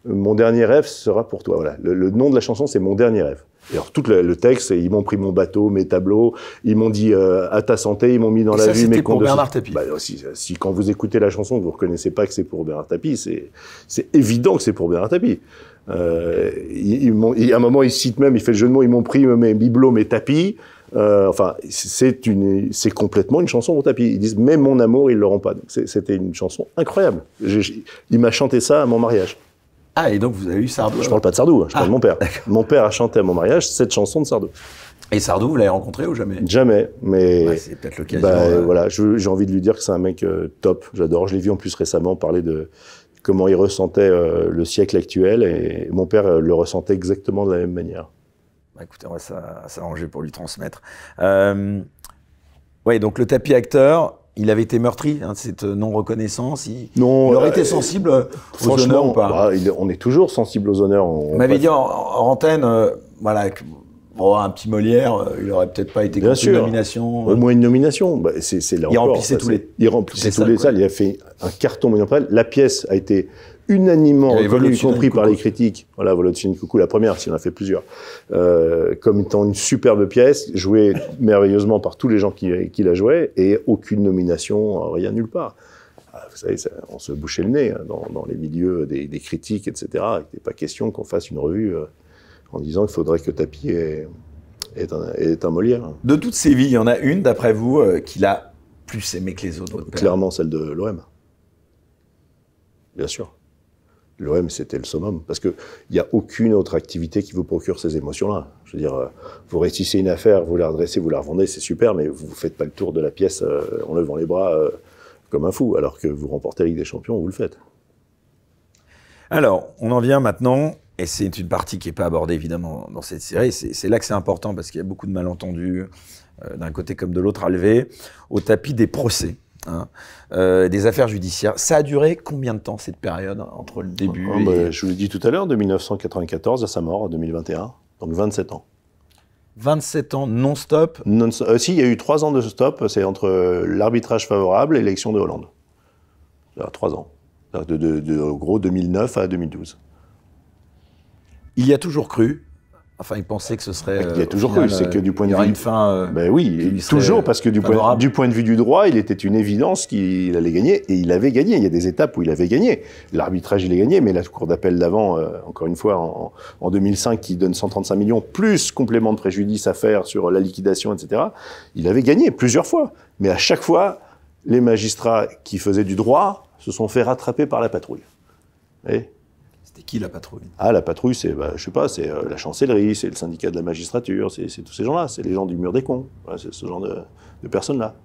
Mon dernier rêve sera pour toi. Voilà. Le, nom de la chanson, c'est Mon dernier rêve. Et alors, tout le, texte, ils m'ont pris mon bateau, mes tableaux, ils m'ont dit euh, à ta santé, ils m'ont mis dans la vie mes comptes. pour Bernard Tapie. Bah, si, si, quand vous écoutez la chanson, vous ne reconnaissez pas que c'est pour Bernard Tapie, c'est évident que c'est pour Bernard Tapie. Euh, à un moment, il cite même, il fait le jeu de mots, ils m'ont pris mes bibelots, mes tapis. Euh, enfin, c'est une, c'est complètement une chanson au tapis. Ils disent Mais mon amour, ils l'auront pas. C'était une chanson incroyable. il m'a chanté ça à mon mariage. Ah et donc vous avez eu Sardou. Je parle pas de Sardou, hein, je parle de ah, mon père. Mon père a chanté à mon mariage cette chanson de Sardou. Et Sardou, vous l'avez rencontré ou jamais Jamais, mais bah, c'est peut-être l'occasion. Bah, hein. Voilà, j'ai envie de lui dire que c'est un mec euh, top. J'adore. Je l'ai vu en plus récemment parler de comment il ressentait euh, le siècle actuel. Et mon père euh, le ressentait exactement de la même manière. Bah écoutez, on va s'arranger pour lui transmettre. Euh, oui, donc le tapis acteur, il avait été meurtri hein, de cette non-reconnaissance. Il, non, aurait euh, été sensible aux honneurs ou pas bah, On est toujours sensible aux honneurs. On, m'avait dit en, antenne, voilà, Bon, un petit Molière, euh, il n'aurait peut-être pas été Bien une nomination. Au euh. moins une nomination. Bah, c'est, là il remplissait tous les. Il salles. Il a fait un carton monumental. La pièce a été unanimement reconnue, compris par les critiques. Voilà, une Coucou, la première, s'il en a fait plusieurs, euh, comme étant une superbe pièce, jouée *laughs* merveilleusement par tous les gens qui, la jouaient, et aucune nomination, rien nulle part ah, vous savez, on se bouchait le nez hein, dans, les milieux des, critiques, etc. Il n'était pas question qu'on fasse une revue en disant qu'il faudrait que Tapie est un, Molière. De toutes ces vies, il y en a une, d'après vous, euh, qu'il a plus aimé que les autres Clairement celle de l'OM. Bien sûr. L'OM, c'était le summum. Parce qu'il n'y a aucune autre activité qui vous procure ces émotions-là. Je veux dire, euh, vous réussissez une affaire, vous la redressez, vous la revendez, c'est super, mais vous ne faites pas le tour de la pièce euh, en levant les bras comme un fou. Alors que vous remportez la Ligue des Champions, vous le faites. Alors, on en vient maintenant et c'est une partie qui n'est pas abordée évidemment dans cette série. C'est là que c'est important parce qu'il y a beaucoup de malentendus, euh, d'un côté comme de l'autre, à lever, au tapis des procès. Hein. Euh, des affaires judiciaires. Ça a duré combien de temps cette période entre le début ah, bah, Je vous l'ai dit tout à l'heure, de 1994 à sa mort en 2021, donc 27 ans. 27 ans non-stop non euh, Si, il y a eu 3 ans de stop, c'est entre l'arbitrage favorable et l'élection de Hollande. Alors, 3 ans. de, gros 2009 à 2012. Il y a toujours cru. Enfin, il pensait que ce serait. Il y a euh, toujours cru, c'est que du euh, point de vue. fin. Euh, ben oui, toujours, parce que du point, de vue du droit, il était une évidence qu'il allait gagner, et il avait gagné. Il y a des étapes où il avait gagné. L'arbitrage, il a gagné, mais la Cour d'appel d'avant, encore une fois, en, 2005, qui donne 135 millions, plus complément de préjudice à faire sur la liquidation, etc., il avait gagné plusieurs fois. Mais à chaque fois, les magistrats qui faisaient du droit se sont fait rattraper par la patrouille. Et c'était qui la patrouille Ah, la patrouille, c'est, bah, je sais pas, c'est euh, la chancellerie, c'est le syndicat de la magistrature, c'est, tous ces gens-là, c'est les gens du mur des cons, c'est ce genre de, personnes-là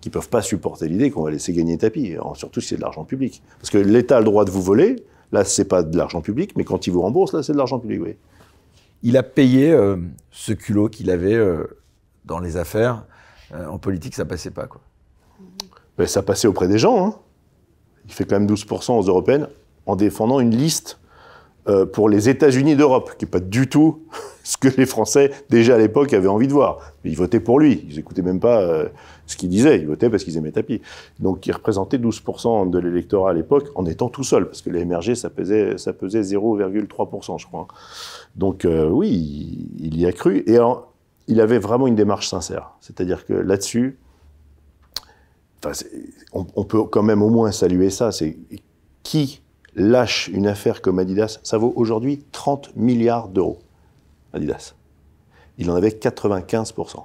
qui peuvent pas supporter l'idée qu'on va laisser gagner tapis, hein, surtout si c'est de l'argent public. Parce que l'État a le droit de vous voler, là c'est pas de l'argent public, mais quand il vous rembourse, là c'est de l'argent public, oui. Il a payé euh, ce culot qu'il avait euh, dans les affaires. en politique, ça passait pas, quoi. Ben, ça passait auprès des gens, hein. Il fait quand même 12% aux européennes, en défendant une liste euh, pour les États-Unis d'Europe, qui n'est pas du tout *laughs* ce que les Français, déjà à l'époque, avaient envie de voir. Ils votaient pour lui, ils n'écoutaient même pas euh, ce qu'il disait, ils votaient parce qu'ils aimaient tapis Donc il représentait 12% de l'électorat à l'époque en étant tout seul, parce que les MRG, ça pesait, ça pesait 0,3%, je crois. Donc euh, oui, il y a cru, et alors, il avait vraiment une démarche sincère. C'est-à-dire que là-dessus, on, on peut quand même au moins saluer ça, c'est qui lâche une affaire comme Adidas, ça vaut aujourd'hui 30 milliards d'euros. Adidas. Il en avait 95%.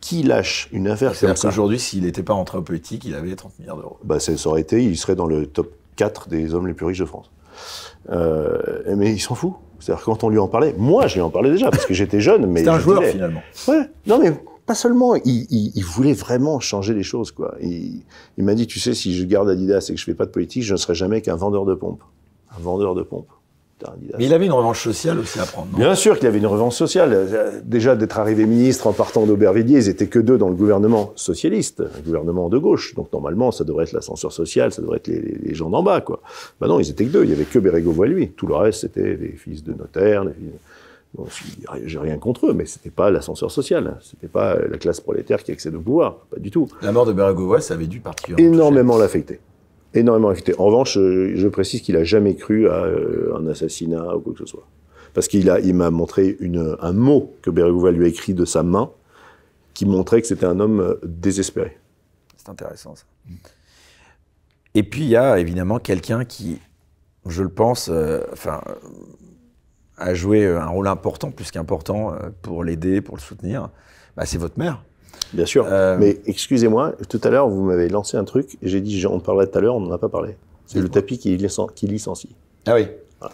Qui lâche une affaire comme ça cest à qu'aujourd'hui, s'il n'était pas rentré au politique, il avait 30 milliards d'euros. Bah, ça aurait été, il serait dans le top 4 des hommes les plus riches de France. Euh, mais il s'en fout. C'est-à-dire quand on lui en parlait, moi je lui en parlais déjà parce que j'étais jeune, mais. C'était un joueur finalement. Ouais. Non mais pas seulement, il, voulait vraiment changer les choses. Quoi. Il, m'a dit, tu sais, si je garde Adidas et que je fais pas de politique, je ne serai jamais qu'un vendeur de pompes. Un vendeur de pompes. Mais il avait une revanche sociale aussi à prendre. Bien sûr qu'il avait une revanche sociale. Euh, déjà, d'être arrivé ministre en partant d'Aubervilliers, ils étaient que deux dans le gouvernement socialiste, un gouvernement de gauche. Donc normalement, ça devrait être l'ascenseur social, ça devrait être les, gens d'en bas, quoi. Ben non, ils étaient que deux. Il y avait que Bérégovoy, lui. Tout le reste, c'était les fils de notaires, j'ai rien contre eux, mais c'était pas l'ascenseur social, hein. c'était pas euh, la classe prolétaire qui accède au pouvoir, pas du tout. La mort de Baragovoy, ça avait dû partir. Énormément l'affecter. Énormément l'affecter. En revanche, euh, je précise qu'il a jamais cru à euh, un assassinat ou quoi que ce soit. Parce qu'il il m'a montré une, un mot que Baragovoy lui a écrit de sa main qui montrait que c'était un homme désespéré. C'est intéressant ça. Et puis il y a évidemment quelqu'un qui, je le pense, enfin a joué euh, un rôle important, plus qu'important, euh, pour l'aider, pour le soutenir, bah, c'est votre mère. Bien sûr. Euh, Mais excusez-moi, tout à l'heure, vous m'avez lancé un truc, j'ai dit, on parlait tout à l'heure, on n'en a pas parlé. C'est le tapis qui, qui licencie. Ah oui.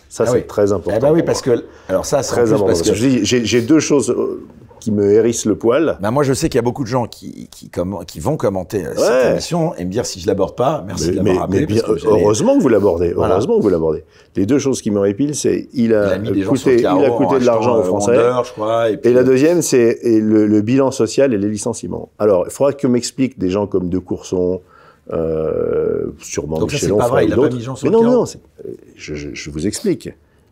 Ça, ah c'est très important. Ah ben oui, parce que. Alors, ça, c'est très important. Parce que... J'ai deux choses qui me hérissent le poil. Ben moi, je sais qu'il y a beaucoup de gens qui, qui, qui vont commenter euh, cette émission et me dire si je l'aborde pas, merci de l'avoir rappelé. heureusement que vous l'abordez. Heureusement que vous l'abordez. Les deux choses qui me répilent, c'est il a, coûté, de l'argent aux euh, Français. et, la euh, deuxième, c'est le, bilan social et les licenciements. Alors, il faudra que m'expliquent des gens comme De Courson, sûrement Donc Michel ça, c'est pas Mais non, non, je vous explique.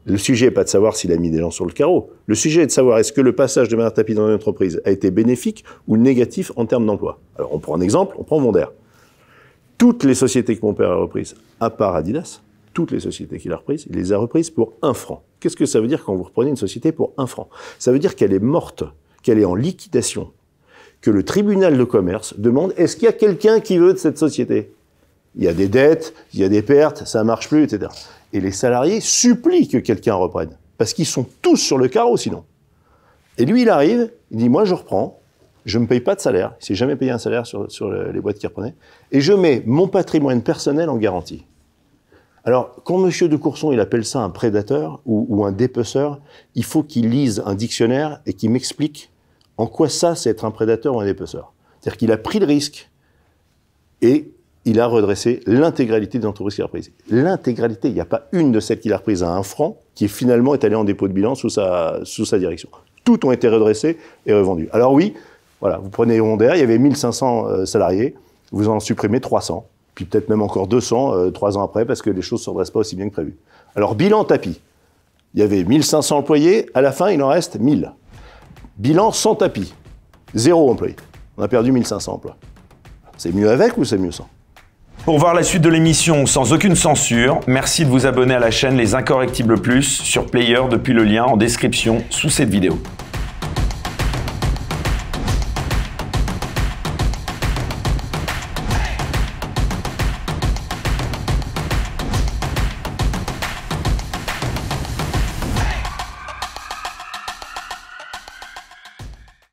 Le sujet n'est pas de savoir s'il a mis des gens sur le carreau. Le sujet est de savoir est-ce que le passage de Bernard tapis dans une entreprise a été bénéfique ou négatif en termes d'emploi. Alors on prend un exemple, on prend Vondère. Toutes les sociétés que mon père a reprises, à part Adidas, toutes les sociétés qu'il a reprises, il les a reprises pour un franc. Qu'est-ce que ça veut dire quand vous reprenez une société pour un franc Ça veut dire qu'elle est morte, qu'elle est en liquidation, que le tribunal de commerce demande est-ce qu'il y a quelqu'un qui veut de cette société Il y a des dettes, il y a des pertes, ça marche plus, etc. Et les salariés supplient que quelqu'un reprenne, parce qu'ils sont tous sur le carreau sinon. Et lui, il arrive, il dit, moi je reprends, je ne me paye pas de salaire, il s'est jamais payé un salaire sur, les boîtes qui reprenaient, et je mets mon patrimoine personnel en garantie. Alors, quand M. de Courson, il appelle ça un prédateur ou, ou un dépeceur, il faut qu'il lise un dictionnaire et qu'il m'explique en quoi ça, c'est être un prédateur ou un dépeceur. C'est-à-dire qu'il a pris le risque et il a redressé l'intégralité des entreprises qu'il a reprises. L'intégralité, il n'y a pas une de celles qu'il a reprises à un franc qui finalement est allée en dépôt de bilan sous sa, direction. Toutes ont été redressées et revendues. Alors oui, voilà, vous prenez Rondère, il y avait 1500 euh, salariés, vous en supprimez 300, puis peut-être même encore 200 euh, trois ans après parce que les choses ne se redressent pas aussi bien que prévu. Alors bilan tapis, il y avait 1500 employés, à la fin il en reste 1000. Bilan sans tapis, zéro employé, on a perdu 1500 emplois. C'est mieux avec ou c'est mieux sans pour voir la suite de l'émission sans aucune censure, merci de vous abonner à la chaîne Les Incorrectibles Plus sur Player depuis le lien en description sous cette vidéo.